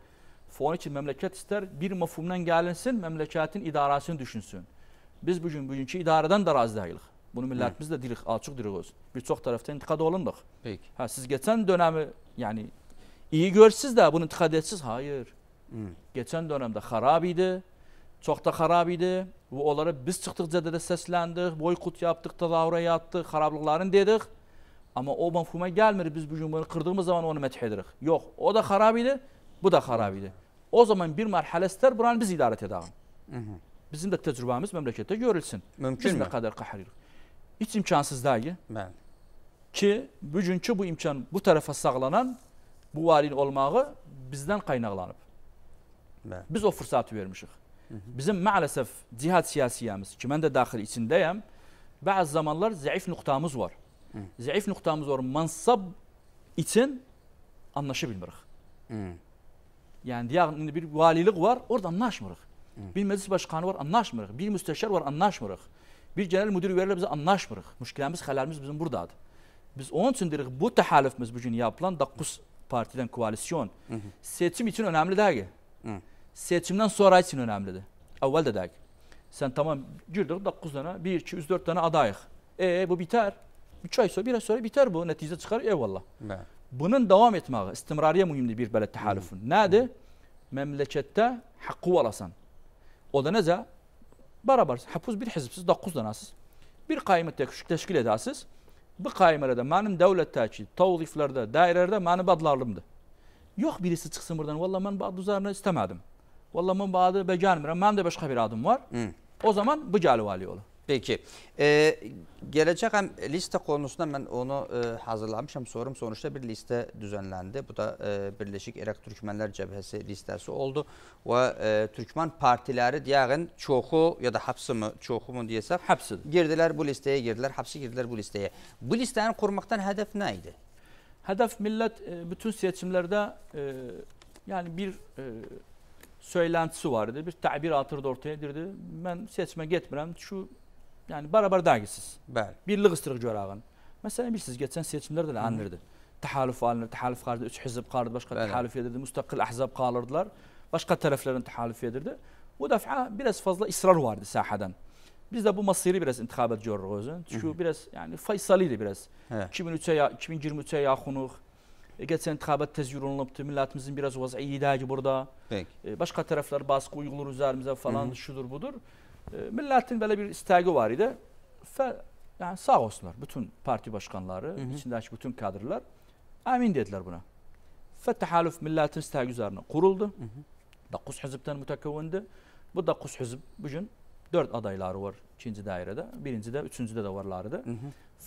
Onun üçün məmləkət istər bir məfhumdan gəlinsin, məmləkətin idarəsini düşünsün. Biz bugün bugünkü idarədən də razı deyilik. Bunu milletimiz de deyirik, açıq deyirik öz. Bir çox tarafta intiqad olunduq. Peki. ha siz geçen dönəmi, yani iyi görürsüz de bunu intiqad etsiz. Hayır. Hı. Geçen dönemde xarab idi. Çok da xarab idi. Bu onlara biz çıktıkça da seslendik. Boykut yaptık, tezahüre yattık, harablıkların dedik. Ama o mafhuma gelmir. Biz bu cümleyi kırdığımız zaman onu methh edirik. Yok. O da xarab idi. Bu da xarab idi. O zaman bir merhale ister buranı biz idaret edelim. Bizim de tecrübemiz memlekette görülsün. Mümkün biz ne kadar kahririk hiç imkansız değil. Bəli. Ki bugünkü bu imkan bu tarafa sağlanan bu varin olmağı bizden kaynaklanıp Bəli. Biz o fırsatı vermişik. Bizim maalesef cihat siyasiyemiz ki ben de dahil içindeyim bazı zamanlar zayıf noktamız var. Hı. Zayıf noktamız var. Mansab için anlaşabilmirik. Yani diğer bir valilik var orada anlaşmırıq. Bir meclis başkanı var anlaşmırıq. Bir müsteşar var anlaşmırıq. Biz genel müdür üyelərlə biz anlaşmırıq. Müşkiləmiz, xələlimiz bizim burdadır. Biz onun üçün deyirik bu təhalüfümüz bu gün yapılan 9 partidən koalisyon Hı -hı. seçim üçün önəmli deyil. Seçimdən sonra üçün önəmlidir. Əvvəl də deyil. Sən tamam girdik 9 dənə, 1 2 3 4 dənə adayıq. E bu bitər. 3 ay sonra, 1 ay sonra bitər bu, nəticə çıxar. Eyvallah. Nə? Bunun davam etməyi, istimrariyə mühümdür bir belə təhalüfün. Nədir? Məmləkətdə haqqı alasan. O da necə? Barabar hapuz bir hizbsiz 9 danasız. Bir qaymatda küçük teşkil edasız. Bu qaymarada mənim dövlətdəki təvziflərdə, dairələrdə benim badlarlımdı. yok birisi çıxsın buradan. Vallahi mən bad üzərinə istəmədim. Vallahi mən badı becərmirəm. ben de başqa bir adım var. Hı. Hmm. O zaman bu gəliv alı olur. Peki. Ee, gelecek hem liste konusunda ben onu e, hazırlamışım. Sorum sonuçta bir liste düzenlendi. Bu da e, Birleşik Irak Türkmenler Cebhesi listesi oldu. Ve e, Türkmen partileri diğerin çoku ya da hapsi mi çoğu mu diyesek hapsı Girdiler bu listeye girdiler. Hapsi girdiler bu listeye. Bu listeyi kurmaktan hedef neydi? Hedef millet e, bütün seçimlerde e, yani bir e, söylentisi vardı. Bir tabir atırdı ortaya dirdi. Ben seçime gitmirəm. Şu yani barabar dagisiz. Bəli. Birlik ısırıq görəğin. Mesela bilirsiniz, keçən seçimlərdə də anırdı. Təhalüf alınır, təhalüf qardı, üç hizb qardı, başqa Bəli. təhalüf edirdi, müstəqil ahzab qalırdılar. Başqa tərəflərin təhalüf edirdi. Bu dəfə biraz fazla ısrar vardı sahədən. Biz de bu masiri biraz intikabet görürük özün. Çünkü biraz yani faysaliydi biraz. 2023'e 2023'e yaxınıq. E, geçen intikabet tez yürünülübdü. Milletimizin biraz vaziyeti iyiydi burada. Peki. başka taraflar baskı uygulur üzerimizə falan Hı -hı. şudur budur. Ee, milletin böyle bir isteği var idi. Fe, yani sağ olsunlar bütün parti başkanları, hı hı. içindeki bütün kadrlar amin dediler buna. Fettehalüf milletin isteği üzerine kuruldu. Hı hı. Dakuz hizipten mütekevvendi. Bu Dakuz hizip bugün dört adayları var ikinci dairede. Birinci de, üçüncü de de varlardı. Hı hı.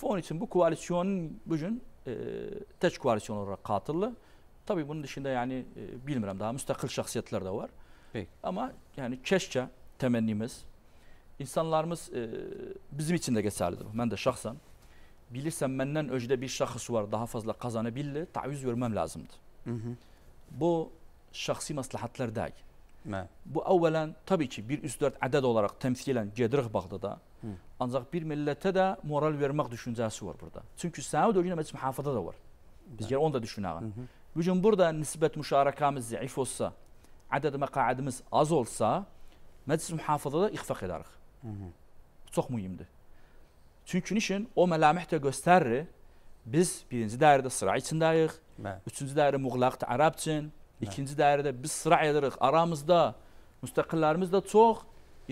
Onun için bu koalisyon bugün e, teç koalisyon olarak katıllı. Tabii bunun dışında yani e, bilmiyorum daha müstakil şahsiyetler de var. Peki. Ama yani keşke temennimiz insanlarımız e, bizim için də keçərlidir. Mən də şəxsən bilirsən məndən öncədə bir şəxs var, daha fazla qazana bildi, təviz verməm lazımdır. Hı -hı. Bu şəxsi məsləhətlər deyil. Mə. Bu əvvələn təbii ki, 1-3-4 ədəd olaraq təmsilən gedirik Bağdada. Hı. Ancaq bir millətə də moral vermək düşüncəsi var burada. Çünki Səud ölkəyə məs mühafizə də var. Biz gəl onu da düşünək. Bu gün burada nisbət müşarakamız zəif olsa, ədəd məqaədimiz az olsa, məclis mühafizədə ixfaq edərik. Bu çox mühümdür. Çünki niçin o məlamih də göstərir biz birinci dairədə sıra içindəyik. Mə. Üçüncü dairə muğlaqdı ərəb üçün. İkinci dairədə biz sıra edirik aramızda. Müstəqillərimiz də çox.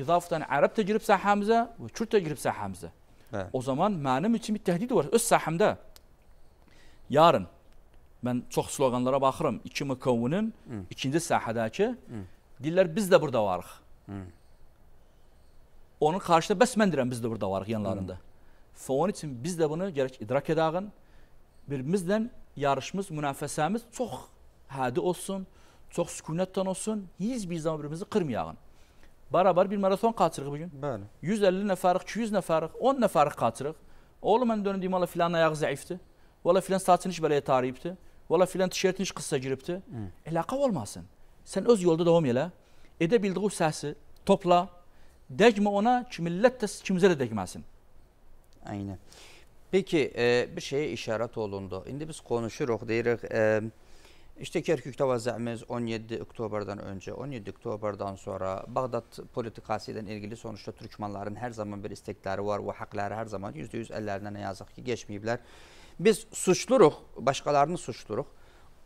İzafətən ərəb də girib sahəmizə və Kürt də girib sahəmizə. Mə. O zaman mənim üçün bir təhdid var öz sahəmdə. Yarın mən çox sloqanlara baxıram. İki mükəvvünün ikinci sahədəki dillər biz də burada varıq. Hı. Onun qarşıda bəs mən deyirəm biz də burada varıq yanlarında. Və hmm. onun üçün biz də bunu gərək idrak edəğin. Birbirimizlə yarışımız, münafisəmiz çox hədi olsun, çox sükunətdən olsun. Heç bir zaman birimizi qırmayağın. Barabar bir maraton qaçırıq bu gün. Bəli. 150 nəfərik, 200 nəfərik, 10 nəfərik qaçırıq. Oğlum mən dönüb deyim, "Valla filan ayağı zəifdir. Valla filan saçını heç belə tarıyıbdı. Valla filan tişörtün heç qısa giribdi." Hmm. Əlaqə olmasın. Sən öz yolda davam elə. Edə bildiyi səsi topla. Dəymi ona ki, millət də kimizə də dəyməsin. Aynən. Peki e, bir şeye işaret olundu. Şimdi biz konuşuruz deyirik. E, işte Kerkük tavazemiz 17 Oktober'dan önce, 17 Oktober'dan sonra Bağdat politikası ile ilgili sonuçta Türkmenlerin her zaman bir istekleri var ve hakları her zaman %100 ellerinden ne yazık ki geçmeyiblər. Biz suçluruk, başkalarını suçluruk.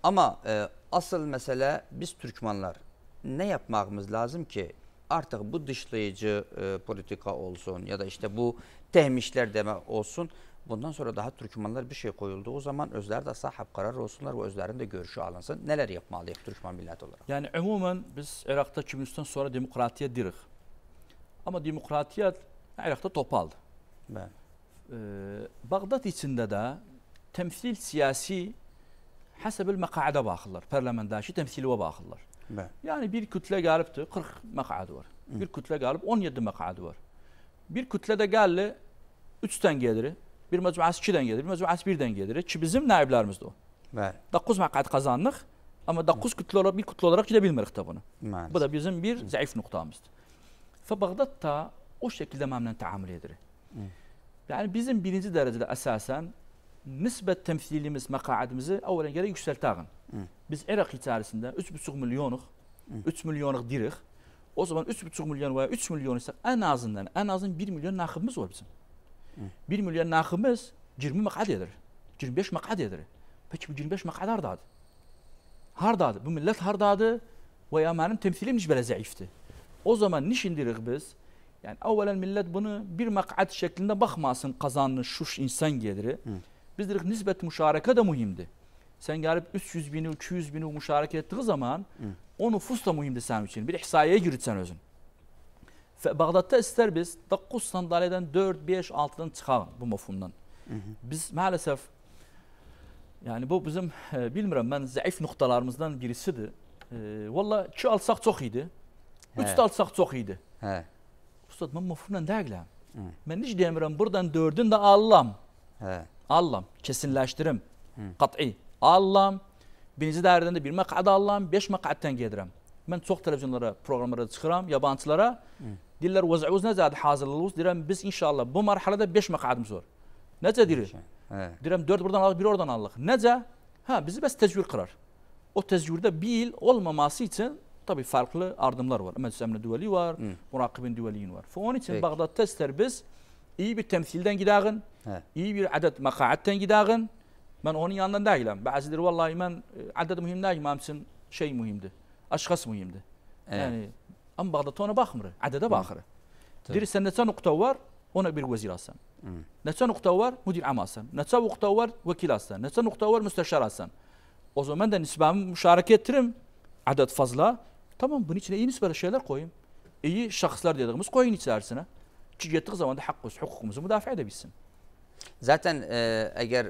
Ama e, asıl mesele biz Türkmenler ne yapmamız lazım ki artık bu dışlayıcı e, politika olsun ya da işte bu tehmişler deme olsun. Bundan sonra daha Türkmenler bir şey koyulduğu zaman özler de sahip karar olsunlar ve özlerin de görüşü alınsın. Neler yapmalıyız Türkmen milleti olarak? Yani umumen biz Irak'ta komünistten sonra demokratiye dirik. Ama demokratiya Irak'ta topaldı. Ben. Ee, Bağdat içinde de temsil siyasi hasabül meka'da bakırlar. Parlamentdaki temsiliye bakırlar. Bəli. Yəni bir kütlə gəlibdir, 40 məqadı var. Hı. Bir kütlə gəlib 17 məqadı var. Bir kütlədə gəlli 3 dən gedir, bir məcmuəsi 2 dən gedir, bir məcmuəsi 1 dən gedir ki, bizim naiblərimizdir o. Bəli. 9 məqad qazandıq, amma 9 kütlə olaraq bir kütlə olaraq gedə bilmirik də bunu. Məlum. Bu da bizim bir zəif nöqtəmizdir. Və Bağdadda o şəkildə məmnun təamül edirik. Hı. Yəni bizim birinci dərəcədə əsasən nisbet temsilimiz, meka'adimizi evvelen gerek yükseltağın. Biz Irak içerisinde 3,5 milyonuk, 3 milyonuk dirik. O zaman 3,5 milyon veya 3 milyon isek en azından en azından 1 milyon nakımız var bizim. Hı. 1 milyon nakımız 20 makad edir. 25 makad edir. Peki bu 25 makad hardadı. Hardadı. Bu millet hardadı veya benim temsilim hiç böyle zayıftı. O zaman nişindirik biz? Yani evvelen millet bunu bir makad şeklinde bakmasın kazanmış şuş insan geliri. Hı. Biz dedik nisbet müşareke de muhimdi. Sen gelip 300 bini, 200 bini müşareke ettiği zaman Hı. o nüfus da muhimdi senin için. Bir ihsayeye yürütsen özün. Bağdat'ta ister biz 9 sandalyeden 4, 5, 6'dan çıkalım bu mafhumdan. Hı Biz maalesef yani bu bizim e, bilmiyorum, ben zayıf noktalarımızdan nöqtələrimizdən birisidir. E, Valla 2 alsaq çox idi. 3 də alsaq çox idi. Hə. Ustad mən mafhumdan deyiləm. Mən necə demirəm buradan 4 de də alıram. Allah'ım kesinləşdirim. Qat'i. Allah'ım birinci dərədən də bir məqədə Allah'ım, beş məqəddən gedirəm. Ben çok televizyonlara, proqramlara çıxıram, yabancılara. Diller Deyirlər, vəzəuz necədir, hazırlığınız? Deyirəm, biz inşallah bu mərhələdə beş məqədimiz var. Necə deyirik? Deyirəm, dört buradan alıq, bir oradan alıq. Necə? Ha bizi bəs tecrübe qırar. O tezgürdə bir il olmaması için tabii farklı ardımlar var. Məclis əmni düvəli var, mürakibin düvəliyin var. Onun için Bağdat'ta ister biz iyi bir temsilden gidağın, He. iyi bir adet makaatten gidağın. Ben onun yanından değilim. Bazıları vallahi ben e, adet mühim değil, mamsın şey mühimdi, aşkas mühimdi. Evet. Yani, ama Bağdat'a ona bakmır, adede bakır. Diri sen neçe nokta var, ona bir vezir alsan. Neçe nokta var, müdür am alsan. Neçe nokta var, vekil alsan. Neçe nokta var, müsteşar alsan. O zaman da nisbamı müşareke ettirim. Adet fazla. Tamam bunun içine iyi nispetli şeyler koyayım. İyi şahıslar dediğimiz koyun içerisine. Çünki yetdiq zamanda haqqımız, hüququmuzu müdafiə edə bilsin. Zaten e, əgər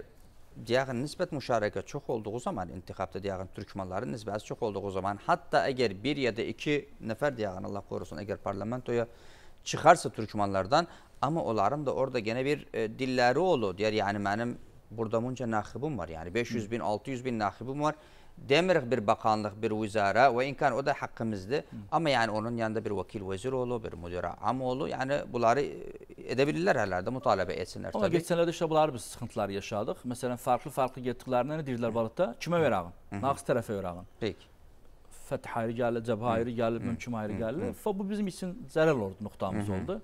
deyəğin nisbət müşarəkə çox olduğu zaman intiqabda deyəğin türkmanların nisbəsi çox olduğu zaman hətta əgər bir ya da iki nəfər deyəğin Allah qorusun əgər parlamentoya çıxarsa türkmanlardan amma onların da orada gene bir e, dilləri olur. Deyər yəni mənim burada bunca naxibim var. Yəni 500 bin, 600 bin naxibim var. demirik bir bakanlık, bir vizara ve imkan o da hakkımızdı. Hı. Ama yani onun yanında bir vakil vezir oğlu, bir müdür am oğlu yani bunları edebilirler herhalde mutalebe etsinler. Ama tabii. geçenlerde işte bunlar bir sıkıntılar yaşadık. Mesela farklı farklı getdiklerine ne dediler balıkta? Kime verağın? Naqs tarafa verağın. Peki. Fetih ayrı geldi, cebha ayrı geldi, mümkün ayrı geldi. Fa bu bizim için zarar oldu, noktamız oldu.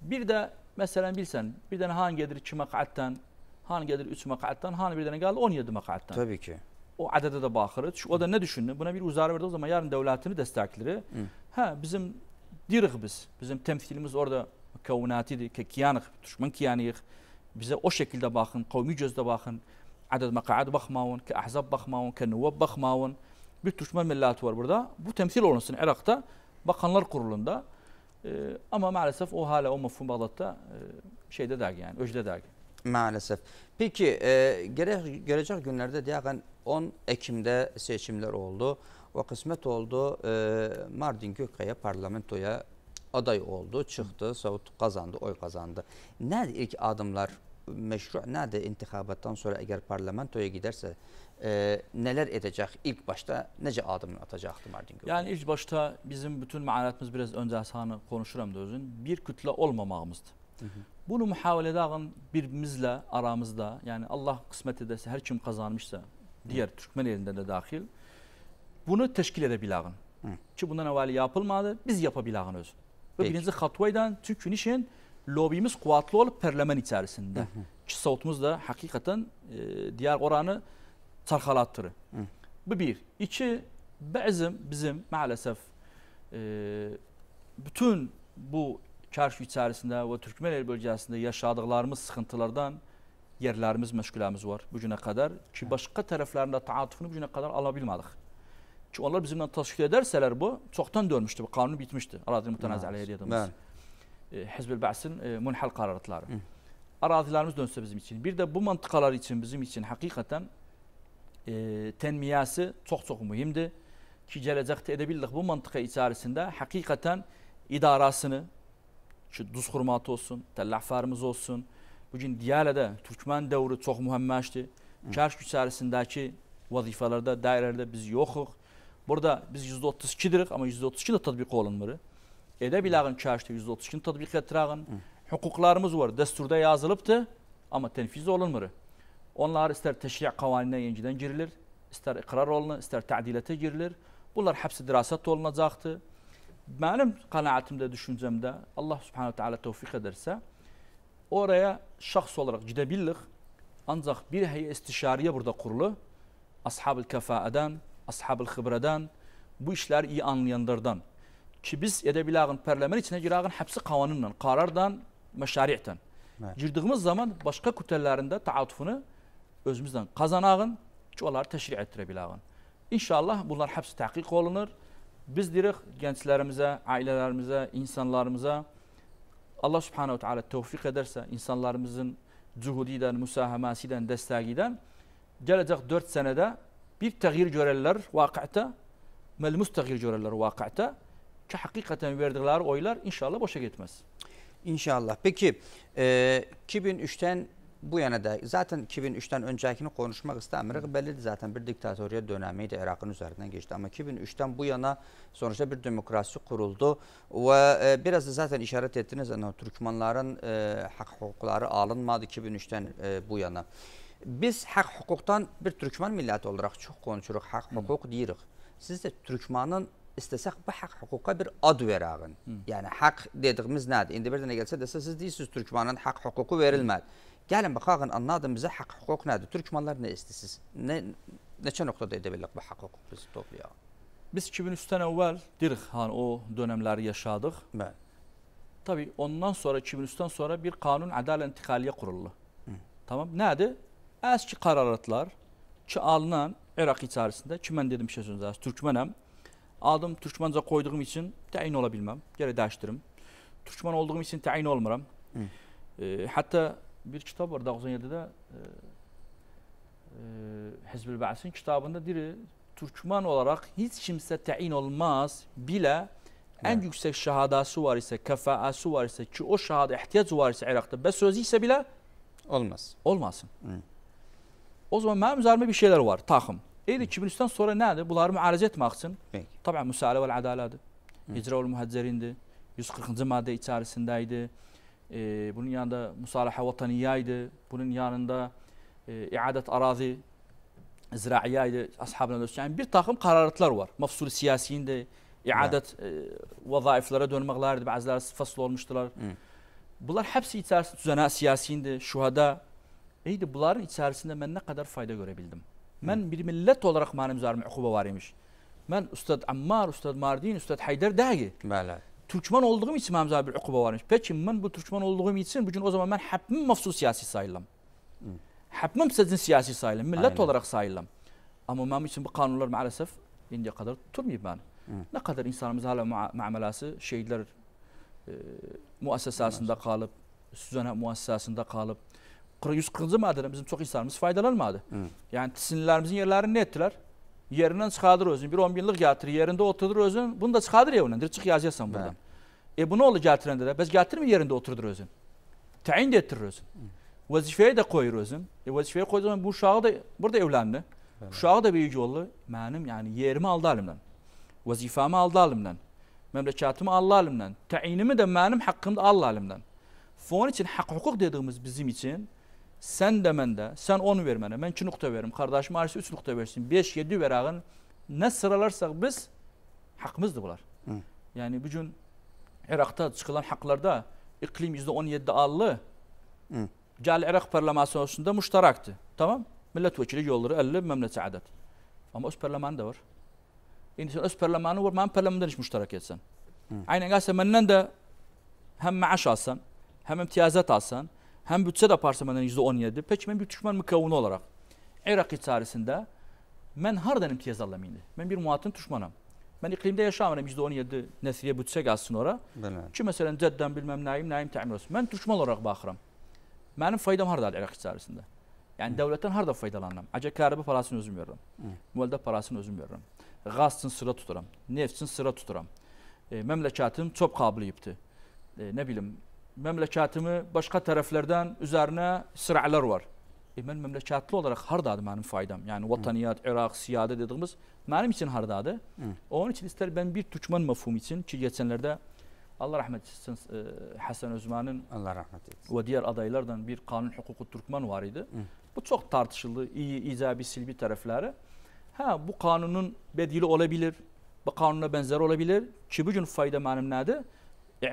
Bir de mesela bilsen bir tane hangi gelir 2 makattan, hangi gelir 3 makattan, hangi bir tane geldi 17 makattan. Tabii ki. O adede de bakırız. Şu, o da ne düşündü? Buna bir uzar verdi o zaman yarın devletini destekleri. Ha bizim dirik biz. Bizim temsilimiz orada kavunatidir. Kekiyanık, düşman kiyanıyık. Bize o şekilde bakın, kavmi gözde bakın. Adet makaad bakmavun, ke ahzab bakmavun, ke nuvab bakmavun. Bir düşman milleti var burada. Bu temsil olunsun Irak'ta. Bakanlar Kurulu'nda. Ee, ama maalesef o hala o mafhum Bağdat'ta e, şeyde dergi yani, öcde dergi. Maalesef. Peki e, gere, gelecek günlerde Diyagan 10 Ekim'de seçimler oldu. O kısmet oldu. E, Mardin Gökkaya parlamentoya aday oldu, çıktı, savut kazandı, oy kazandı. Nerede ilk adımlar meşru, nerede intikabattan sonra eğer parlamentoya giderse e, neler edecek? İlk başta nece adım atacaktı Mardin Gökkaya? Yani ilk başta bizim bütün maalatımız biraz önce Hasan'ı konuşuram da özün. Bir kütle olmamağımızdı. Bunu muhavele edağın birbirimizle aramızda yani Allah kısmet ederse her kim kazanmışsa Diğer Türkmen elinde de dahil. Bunu teşkil edebilağın. Çünkü bundan evvel yapılmadı. Biz yapabilağın özü. Ve birinci hatvaydan çünkü için lobimiz kuvvetli olup parlamen içerisinde. Hı hı. Ki savutumuz da hakikaten e, diğer oranı sarhalattırı. Bu bir. İki, bizim, bizim maalesef e, bütün bu çarşı içerisinde ve Türkmenel bölgesinde yaşadıklarımız sıkıntılardan yerlerimiz məşğuləmiz var bu günə qədər ki, başka tərəflərin də taatufunu bu günə qədər ala bilmədik. Ki, onlar bizimlə təşkil ederseler bu, çoktan dönmüştü, bu qanun bitmişdi. Aradil mütənazəliyə dediyimiz. E, Hizbül Bəsin e, münhəl qərarətləri. Arazilərimiz dönsə bizim için. Bir de bu mantıqalar için bizim için hakikaten e, tənmiyəsi çok çox mühimdir ki, gelecekte edebildik bu mantıqa içerisinde hakikaten idarəsini şu duz olsun, tələfərimiz olsun, Bugün digərlə də Türkmən dövrü çox mühəmməşdir. Kərk içərisindəki vəzifələrdə, dairələrdə biz yoxuq. Burada biz 132-dirik, amma 132 də tətbiq olunmur. Edə biləğin kərkdə 132-ni tətbiq etdirəğin. Hüquqlarımız var, dəsturda yazılıbdır, amma tənfiz olunmur. Onlar istər təşriq qavaninə yenidən girilir, istər iqrar olunur, istər tədilətə girilir. Bunlar həbsi dirasət olunacaqdır. Mənim qənaətimdə, düşüncəmdə Allah Subhanahu taala tövfiq edərsə, Oraya şahs olarak gidebildik. Ancak bir heyet istişariye burada kurulu. Ashab-ı kefaeden, ashab-ı bu işler iyi anlayanlardan. Ki biz edebilağın parlamen içine girağın hepsi kanunla, karardan, meşari'ten. Evet. Girdiğimiz zaman başka kütellerinde taatufunu özümüzden kazanağın ki onları teşri ettirebilağın. İnşallah bunlar hepsi tahkik olunur. Biz direk gençlerimize, ailelerimize, insanlarımıza Allah subhanehu ve teala tevfik ederse insanlarımızın cuhudiyle, müsahemasıyla, desteğiyle gelecek dört senede bir tehir görerler vakıta, melmus tehir görerler vakıta ki hakikaten verdikleri oylar inşallah boşa gitmez. İnşallah. Peki e, 2003'ten bu yana da zaten 2003'ten öncekini konuşmak istemirik. Bellidir zaten bir diktatörye dönemiydi Irak'ın üzerinden geçti. Ama 2003'ten bu yana sonuçta bir demokrasi kuruldu. Ve e, biraz da zaten işaret ettiniz. Yani, Türkmenlerin e, hak hukukları alınmadı 2003'ten e, bu yana. Biz hak hukuktan bir Türkmen milleti olarak çok konuşuruz. Hak hukuk deyirik. Siz de Türkmen'in istesek bu haq hüquqa bir ad verəğin. Yəni haq dediyimiz nədir? İndi bir dənə gəlsə desə siz deyirsiniz Türkmanın haq hüququ verilmədi. Hı. Gəlin baxaq, anladın bizə haqq hüquq nədir? Türk mallar nə istəsiz? Nə neçə nöqtədə edə bilərik bu haqq hüquq biz toplayaq? Biz 2003-dən əvvəl deyirik, hani o dönəmləri yaşadıq. Bəli. Tabii ondan sonra 2003-dən sonra bir qanun ədalət intiqaliyə quruldu. Hı. Tamam? Nədir? Əski qərarətlər ki alınan İraq içərisində ki mən dedim bir şey sözlər, türkmənəm. Adım türkmənca qoyduğum üçün təyin ola bilməm. Gələ dəyişdirim. Türkmən olduğum üçün təyin olmuram. Hı. E, hətta bir kitap var 97'də e, e, Hizbül Ba'sin kitabında diri Türkmen olarak hiç kimse təyin olmaz bile en yüksek şahadası var ise, kefaası var ise ki o şahada ihtiyaç var ise Irak'ta ve sözü ise bile olmaz. Olmasın. Hı. O zaman benim üzerime bir şeyler var, takım. Eğer 2003'ten sonra nedir? Bunları müareze etmek için. Peki. Tabii Musa'le vel Adaladı. İcra ol muhazzerindi. 140. madde içerisindeydi. E, bunun yanında musalaha vataniyaydı. Bunun yanında e, iadet arazi ziraiyaydı. Ashabına dönüştü. Yani bir takım kararlıklar var. Mafsul siyasiyinde iadet e, vazaiflere dönmeklerdi. Bazıları fasıl olmuştular. Hı. Bunlar hepsi içerisinde düzene siyasiyinde, şuhada. İyiydi bunların içerisinde ben ne kadar fayda görebildim. Ben Hı. bir millet olarak benim üzerimde ukuba var imiş. Ben Üstad Ammar, Üstad Mardin, Üstad Haydar değil. Bəli. Türkmen olduğum için Hamza bir ukuba varmış. Peki ben bu Türkmen olduğum için bugün o zaman ben hepim mafsus siyasi sayılam. Hmm. Hepim sizin siyasi sayılam. Millet Aynen. olarak sayılam. Ama benim için bu kanunlar maalesef indiye kadar tutmuyor ben. Ne kadar insanımız hala muamelası şehitler e, muassesasında kalıp, Süzene muassesasında kalıp 140. maddeden bizim çok insanımız faydalanmadı. Hı. Yani tisinlerimizin yerlerini ne ettiler? Yerinden çıkardır özün. Bir 10 binlik yatır, yerinde oturur özün. Bunu da çıkardır evinden. Çık yazacaksın buradan. E bu ne olacak trenlere? Biz getir mi yerinde oturdur özün? Tayin de ettirir özün. Vazifeye de koyur özün. E vazifeye koyduğu zaman bu uşağı da burada evlendi. Evet. Uşağı da büyüyücü oldu. Benim yani yerimi aldı elimden. Vazifemi aldı elimden. Memlekatimi aldı elimden. Tayinimi de benim hakkımda aldı elimden. Onun için hak hukuk dediğimiz bizim için sen de ben sen onu vermene, ben 2 nokta veririm, kardeşim ailesi 3 nokta versin, 5, 7 verağın ne sıralarsak biz hakkımızdır bunlar. Hı. Yani bugün Irak'ta çıkılan haklarda iklim %17 allı. Hı. Cahil Irak parlamasosunda muştaraktı. Tamam? Milletvekili yolları 50 memlete adet. Ama öz parlamanı da var. Şimdi sen öz parlamanı var, ben parlamenden hiç muştarak etsen. Hı. Aynen gelse benden de hem maaş alsan, hem imtiyazat alsan, hem bütçe de yaparsan benden %17. Peki ben bir düşman mükavunu olarak Irak içerisinde ben hardan imtiyaz alamaydı. Ben bir muhatın düşmanım. mən iqlimdə yaşamıram, 117 nəsliyə büdcə gəlsin ora. Bəli. Ki məsələn cəddən bilməm nəyim, nəyim təmin olsun. Mən düşmən olaraq baxıram. Mənim faydam hardadır Ərəq içərisində? Yəni dövlətdən harda faydalanıram? Acə qərbi parasını özüm verirəm. Müəldə parasını özüm verirəm. Qaz üçün sıra tuturam, neft üçün sıra tuturam. E, məmləkətim çox qabliyibdi. E, nə bilim, məmləkətimi başqa tərəflərdən üzərinə sıralar var. E ben memlekatli olarak hardadı benim faydam. Yani vataniyat, Irak, siyade dediğimiz benim için hardadı. Hı. Onun için ister ben bir Türkmen mefhumu için ki geçenlerde Allah rahmet etsin e, Hasan Özman'ın Allah rahmet etsin. ve diğer adaylardan bir kanun hukuku Türkmen var idi. Hı. Bu çok tartışıldı. İyi, izabi, silbi tarafları. Ha bu kanunun bedili olabilir. Bu kanuna benzer olabilir. Ki bugün fayda benim nedir?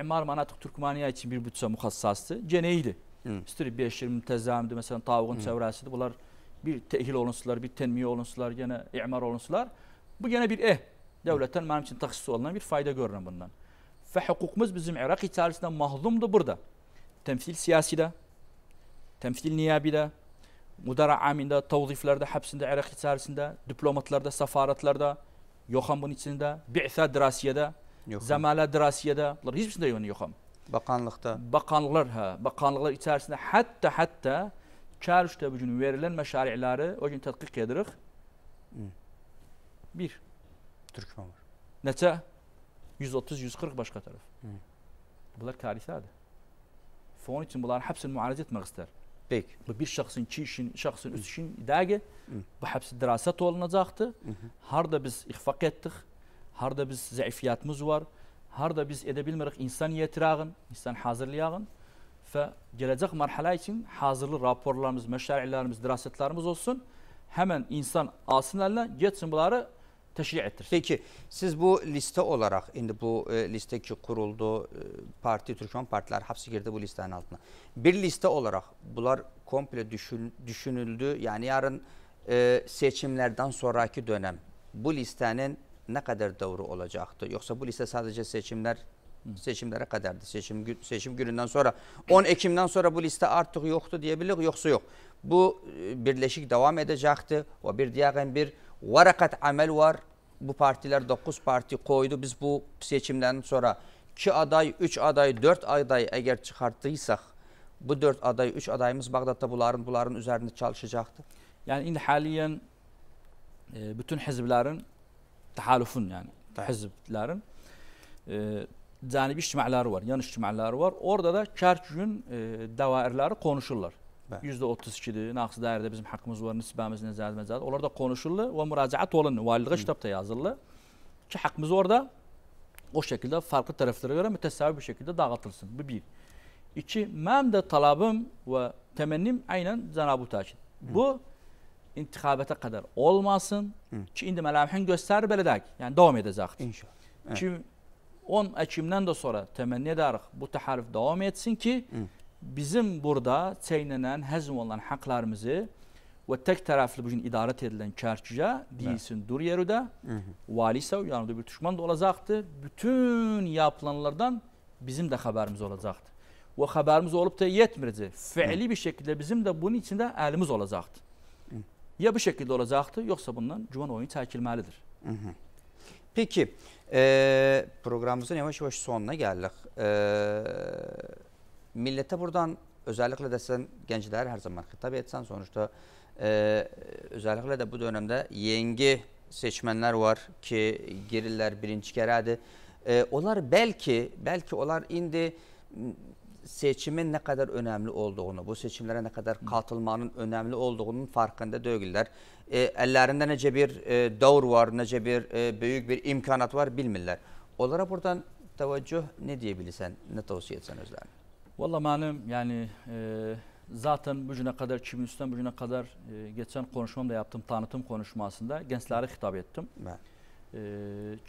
İmar Manatık Türkmaniye için bir bütçe muhassastı. Ceneydi. Stiri 5-20 müntəzəmdir, mesela tavuğun Hı. çevrəsidir. Bunlar bir tehil olunsular, bir tenmiye olunsular, gene imar olunsular. Bu gene bir eh. Devletten benim için taksis olunan bir fayda görürüm bundan. Ve hukukumuz bizim Irak içerisinde mahlumdu burada. Temsil siyaside, temsil niyabide, mudara aminde, tavziflerde, hepsinde, Irak içerisinde, diplomatlarda, safaratlarda, yokam bunun içinde, bi'sa dirasiyede, Zemala dirasiyede, bunlar hiçbirisinde yok Yohan. Bakanlıkta. Bakanlıklar ha, bakanlıklar içerisinde hatta hatta çağrış gün verilen meşari'leri o gün tetkik edirik. Hmm. Bir. Türkmen var. Neçe? 130-140 başka taraf. Hı. Bunlar karisadır. Fon için bunların hepsini muhalefet etmek ister. Peki. Bu bir şahsın, iki işin, şahsın, üç hmm. işin idagi. Hmm. Bu hepsi dirasat olunacaktı. Harda biz ihfak ettik. Harda biz zayıfiyatımız var. harda biz edə bilmirik insan yetirağın, insan hazırlayağın və gələcək mərhələ üçün hazırlı raporlarımız, məşərilərimiz, dirasətlərimiz olsun. Həmən insan alsın əlinə, getsin bunları təşriq etdirsin. Peki, siz bu listə olaraq, indi bu e, listə ki, quruldu, e, parti, Türkmen partiləri hapsi girdi bu listənin altına. Bir listə olaraq bunlar komple düşün, düşünüldü, yəni yarın e, seçimlərdən sonraki dönəm bu listənin ne kadar doğru olacaktı? Yoksa bu liste sadece seçimler seçimlere kadardı. Seçim seçim gününden sonra 10 Ekim'den sonra bu liste artık yoktu diyebilir yoksa yok. Bu e, birleşik devam edecekti. Ve bir diğer bir varakat amel var. Bu partiler 9 parti koydu. Biz bu seçimden sonra 2 aday, 3 aday, 4 aday eğer çıkarttıysak bu 4 aday, 3 adayımız Bağdat'ta bunların bunların üzerinde çalışacaktı. Yani indi haliyen e, bütün hizblerin tahalufun yani hizblerin e, canibi içtimaileri var, yan içtimaileri var. Orada da kar gün e, davairleri konuşurlar. Yüzde otuz ikidir, bizim hakkımız var, nisbemiz nezahat mezahat. Onlar da konuşurlar ve müracaat olun, valiliğe kitapta yazılır. Ki hakkımız orada o şekilde farklı taraflara göre mütesavi bir şekilde dağıtılsın. Bu bir. İki, mənim de talabım ve temennim aynen Cenab-ı Bu intixabətə qədər olmasın Hı. ki, indi mələhəmin göstərir belə deyək, yəni davam edəcəkdir. İnşallah. Hə. Ki 10 Əkimdən də sonra təmənni edərik bu təharif davam etsin ki, Hı. bizim burada çeynənən, həzm olunan haqlarımızı və tək tərəfli bugün idarət edilən kərkicə deyilsin dur yerüdə, vali isə yanında bir düşman da olacaqdır. Bütün yapılanlardan bizim də xəbərimiz olacaqdır. Və xəbərimiz olub da yetmirəcək. Fəili bir şəkildə bizim də bunun içində əlimiz olacaqdır. Ya bu şəkildə olacaqdı, yoxsa bundan Cuman oyunu çəkilməlidir. Hı -hı. Peki, e, proqramımızın yavaş-yavaş sonuna gəldik. E, millətə buradan özəlliklə də sən gənclər hər zaman xitab etsən, sonuçta e, özəlliklə də bu dönəmdə yengi seçmənlər var ki, girirlər birinci gərədir. E, onlar bəlkə, bəlkə onlar indi seçimin ne kadar önemli olduğunu, bu seçimlere ne kadar katılmanın önemli olduğunun farkında değiller. E, ellerinde nece bir e, davr var, nece bir e, büyük bir imkanat var bilmirlər. Onlara buradan teveccüh ne diyebilirsen, ne tavsiye etsen özlerine? Valla malum yani e, zaten bugüne kadar 2003'ten bugüne kadar e, geçen konuşmamda yaptığım tanıtım konuşmasında gençlere hitap ettim. Evet. E,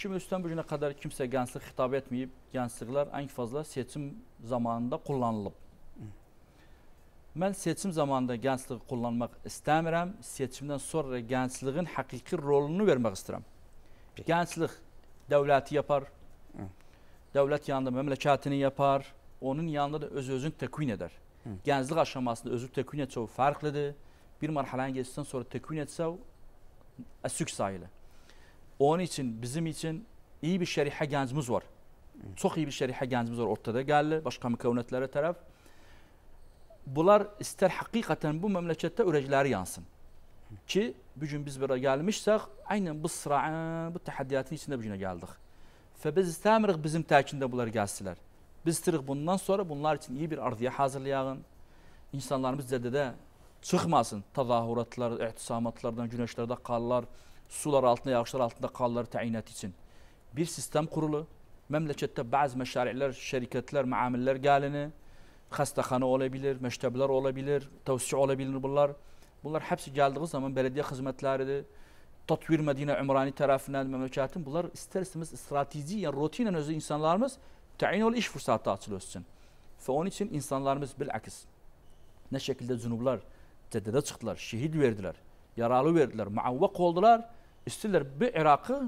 ee, üstten bugüne kadar kimse qədər kimsə gənclik xitab en fazla seçim zamanında kullanılıp. Ben seçim zamanında gəncliyi kullanmak istemiyorum. Seçimden sonra gəncliyin hakiki rolünü vermek istiyorum. Gənclik devleti yapar, Hı. dövlət yanında memleketini yapar, onun yanında da öz-özünü təkvin edər. Hı. Gənclik aşamasında özü təkvin o fərqlidir. Bir mərhələni geçtikten sonra təkvin o əsük sayılır. Onun için bizim için iyi bir şerihə gəncimiz var. Çox iyi bir şerihə gəncimiz var ortada gəldi başqa mükavnətlərə tərəf. Bunlar istər həqiqətən bu məmləkətdə ürəkləri yansın. Ki, bu gün biz bura gəlmişsək, aynən bu sırağın, bu təhəddiyyatın içində bu günə gəldik. Və biz istəmirik bizim təkində bunlar gəlsilər. Biz istəyirik bundan sonra bunlar üçün iyi bir ardıya hazırlayağın. İnsanlarımız zədədə çıxmasın. Tadahuratlar, ehtisamatlardan, günəşlərdə qallar. sular altında, yağışlar altında kalları təyinat için bir sistem kurulu. Memlekette bazı meşariler, şirketler, muameller gelini, hastahane olabilir, meştebeler olabilir, tavsiye olabilir bunlar. Bunlar hepsi geldiği zaman belediye hizmetleridir. Tatvir Medine Ümrani tarafından memleketin bunlar ister istemez strateji yani rutinen özü insanlarımız tayin ol iş fırsatı açılıyorsun. Ve onun için insanlarımız bilakis ne şekilde zunublar, tedede çıktılar, şehit verdiler, yaralı verdiler, muavvak oldular istiyorlar bir Irak'ı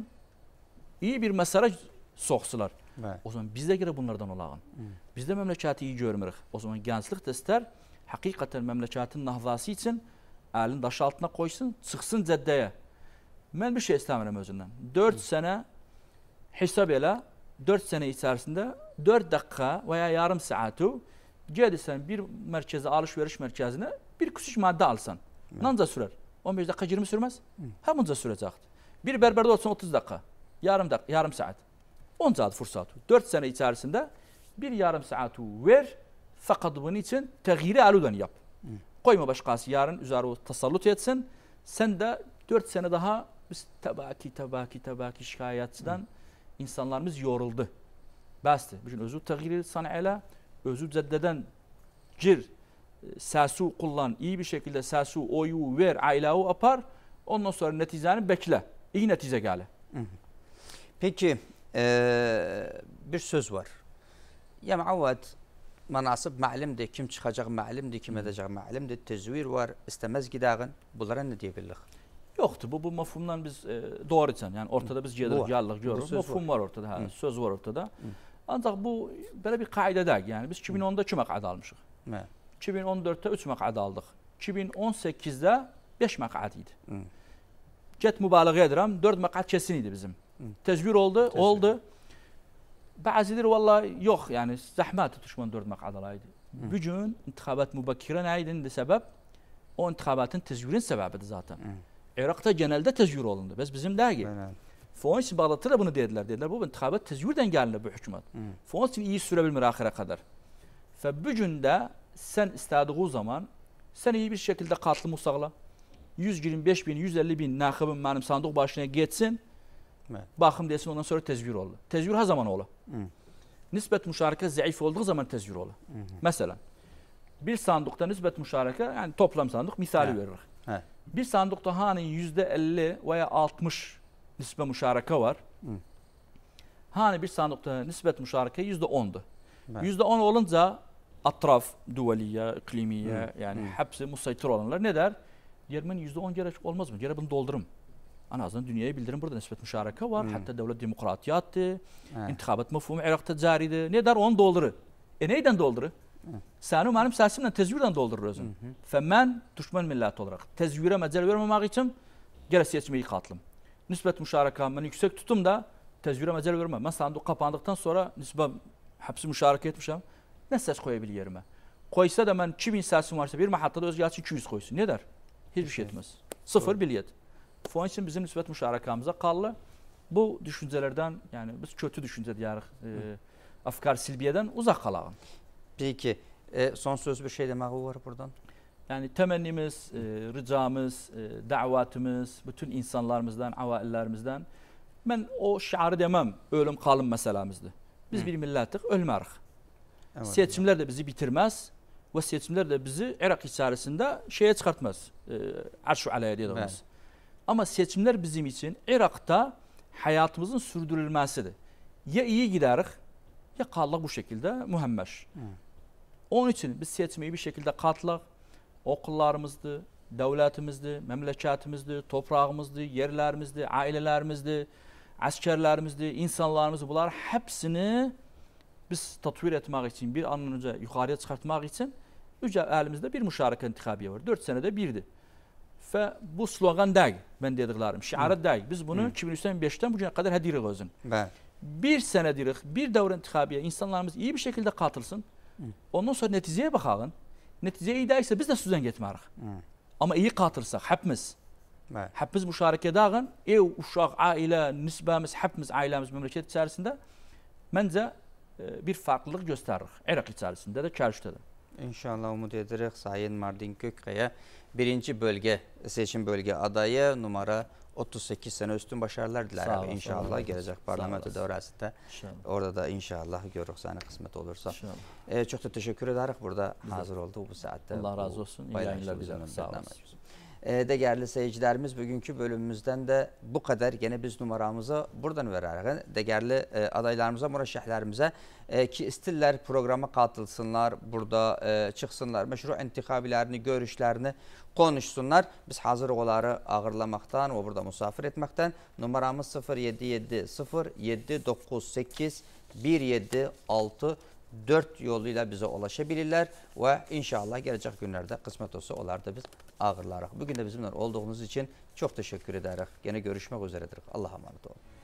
iyi bir mesara soksular. Evet. O zaman biz de gerek bunlardan olağın. Evet. Biz de memleketi iyi görmürük. O zaman gençlik de ister hakikaten memleketin nahvası için elini daş altına koysun, çıksın ceddeye. Ben bir şey istemiyorum özünden. 4 evet. sene hesap ele 4 sene içerisinde 4 dakika veya yarım saati gelirsen bir merkeze alışveriş merkezine bir küçük madde alsan. Evet. Nanca sürer. 15 dakika 20 sürmez. Hı. Hem onca sürecektir. Bir berberde olsun 30 dakika. Yarım dakika, yarım saat. 10 saat fırsat. 4 sene içerisinde bir yarım saati ver. Fakat bunun için teğiri aluden yap. Hı. Koyma başkası yarın üzeri tasallut etsin. Sen de 4 sene daha biz tabaki tabaki tabaki şikayetçiden Hı. insanlarımız yoruldu. Bastı. Bugün özü teğiri sana ele, özü zeddeden cir, sesu kullan, iyi bir şekilde sesu oyu ver, aylavu apar. Ondan sonra neticeni bekle. iyi nəticə gəlir. Peki, e, bir söz var. Yəni, avad mənasib məlimdir, kim çıxacaq məlimdir, kim edəcək məlimdir, tezvir var, istəməz gidağın. Bunlara nə deyə bilirik? Yoxdur, bu, bu məfhumdan biz e, doğrucan, yəni ortada biz gedirik, gəlirik, görürük, məfhum var ortada, hə, söz var ortada. Hı. Ancaq bu, belə bir qaydədək, yəni biz 2010-da 2 məqad almışıq, 2014-də 3 məqad aldıq, 2018-də 5 məqad idi. Hı. cet mübalağa edirəm. 4 məqət kesin idi bizim. Təcbir oldu, Təcbir. oldu. Bazıları valla yox, yani zahmet tutuşmanın 4 məqət alaydı. Bu gün intixabat mübəkirə nə idi indi səbəb? O intixabatın təcbirin səbəbidir zaten. Irak'ta genelde tezgür olundu. Biz bizim dergi. Fon için bağlattılar bunu dediler. Dediler bu intihabat tezgürden geldi bu hükümet. Fon iyi sürebilmir ahire kadar. Ve bugün de sen istediği zaman sen iyi bir şekilde katlı musağla. 125 bin, 150 bin nakibim benim sandık başına geçsin. Evet. Bakım desin ondan sonra tezgür olur. Tezgür ha zaman olur. Nispet müşareke zayıf olduğu zaman tezgür olur. Mesela bir sandıkta nispet müşareke yani toplam sandık misali evet. verilir. Evet. Bir sandıkta hani %50 veya 60 nispe müşareke var. Hı. Hani bir sandıkta nispet müşareke %10'du. Evet. %10 olunca atraf, duvaliye, iklimiye yani Hı. hepsi musaytir olanlar ne der? Yermen %10 gerek olmaz mı? Gerek bunu doldurum. En azından dünyaya bildirim burada nispet müşareke var. Hmm. Hatta devlet demokratiyattı. Evet. İntikabat mefhumu Irak'ta cariydi. Ne der? Onu dolduru. E neyden dolduru? Səni mənim səsimlə tezvirlə doldurur özün. Və mən düşmən milləti olaraq tezvirə məcəl verməmək üçün gələ seçməyi qatlım. Nisbət müşarəkamını yüksək tutum da tezvirə məcəl verməm. Mən sandıq qapandıqdan sonra nisbət həbsi müşarəkə etmişəm. Nə səs qoya bil yerimə? Qoysa da mən 2000 səsim varsa bir məhəttədə özgə üçün 200 qoysun. Nə edər? Hiçbir şey etmez. Sıfır Doğru. bilyet. Onun için bizim nisbət müşarakamıza kalı. Bu düşüncelerden yani biz kötü düşünce diyarıq. E, afkar silbiyədən uzaq qalağın. Peki, e, son söz bir şey demək var buradan? Yani temennimiz, e, ricamız, e, davatımız, bütün insanlarımızdan, availlərimizdən. ben o şiarı demem, ölüm qalın məsələmizdir. Biz Hı. bir millətdik, ölmərik. Seçimlər de bizi bitirməz ve seçimler de bizi Irak içerisinde şeye çıkartmaz. E, arş Alaya diye evet. Ama seçimler bizim için Irak'ta hayatımızın sürdürülmesidir. Ya iyi giderik ya kalak bu şekilde mühemmeş. Evet. Hmm. Onun için biz seçmeyi bir şekilde katlak. Okullarımızdı, devletimizdi, memleketimizdi, toprağımızdı, yerlerimizdi, ailelerimizdi, askerlerimizdi, insanlarımızdı. Bunlar hepsini biz tatvir etmek için, bir an önce yukarıya çıkartmak için Üç əlimizdə bir müşarikə intiqabiyə var. Dörd senede birdi. Və bu slogan değil ben dediklerim. şiarı değil Biz bunu 2005'ten dən bu günə qədər hədirik Bir sənə deyirik, bir dövr intiqabiyə insanlarımız iyi bir şekilde katılsın. Hı. Ondan sonra nəticəyə baxalım. Nəticə iyi değilse biz də sözdən getmərıq. Ama iyi qatırsaq hepimiz, Bəli. Həpimiz müşarikə dağın, ev, uşaq, ailə, nisbəmiz, həpimiz ailəmiz məmləkət içərisində məncə e, bir farklılık göstəririk. Əraq içerisinde de Kərşdə də. İnşallah umut ederek Sayın Mardin Kökkaya birinci bölge seçim bölge adayı numara 38 sene üstün başarılar diler. Sağ olasın, gelecek parlamento dövrəsində. Orada da inşallah görürük sənə qismət olursa. E, ee, çox da təşəkkür edərik burada hazır oldu bu saatte. Allah razı olsun. İyi yayınlar bizə. Sağ olasın. E, değerli seyircilerimiz bugünkü bölümümüzden de bu kadar. Yine biz numaramızı buradan vererek değerli e, adaylarımıza, mürəşşəhlərimizə e, ki istillər programa katılsınlar, burada e, çıksınlar, məşru intihabilərini, görüşlərini konuşsunlar. Biz hazır onları ağırlamaqdan və burada musafir etməkdən numaramız 077 079 8 176 dörd yolu ilə bizə ulaşa bilirlər və inşallah gələcək günlərdə qismət olsa onlar da biz ağırlarıq. Bugün də bizimlə olduğunuz üçün çox təşəkkür edərik. Yenə görüşmək üzrədir. Allah'a emanet olun.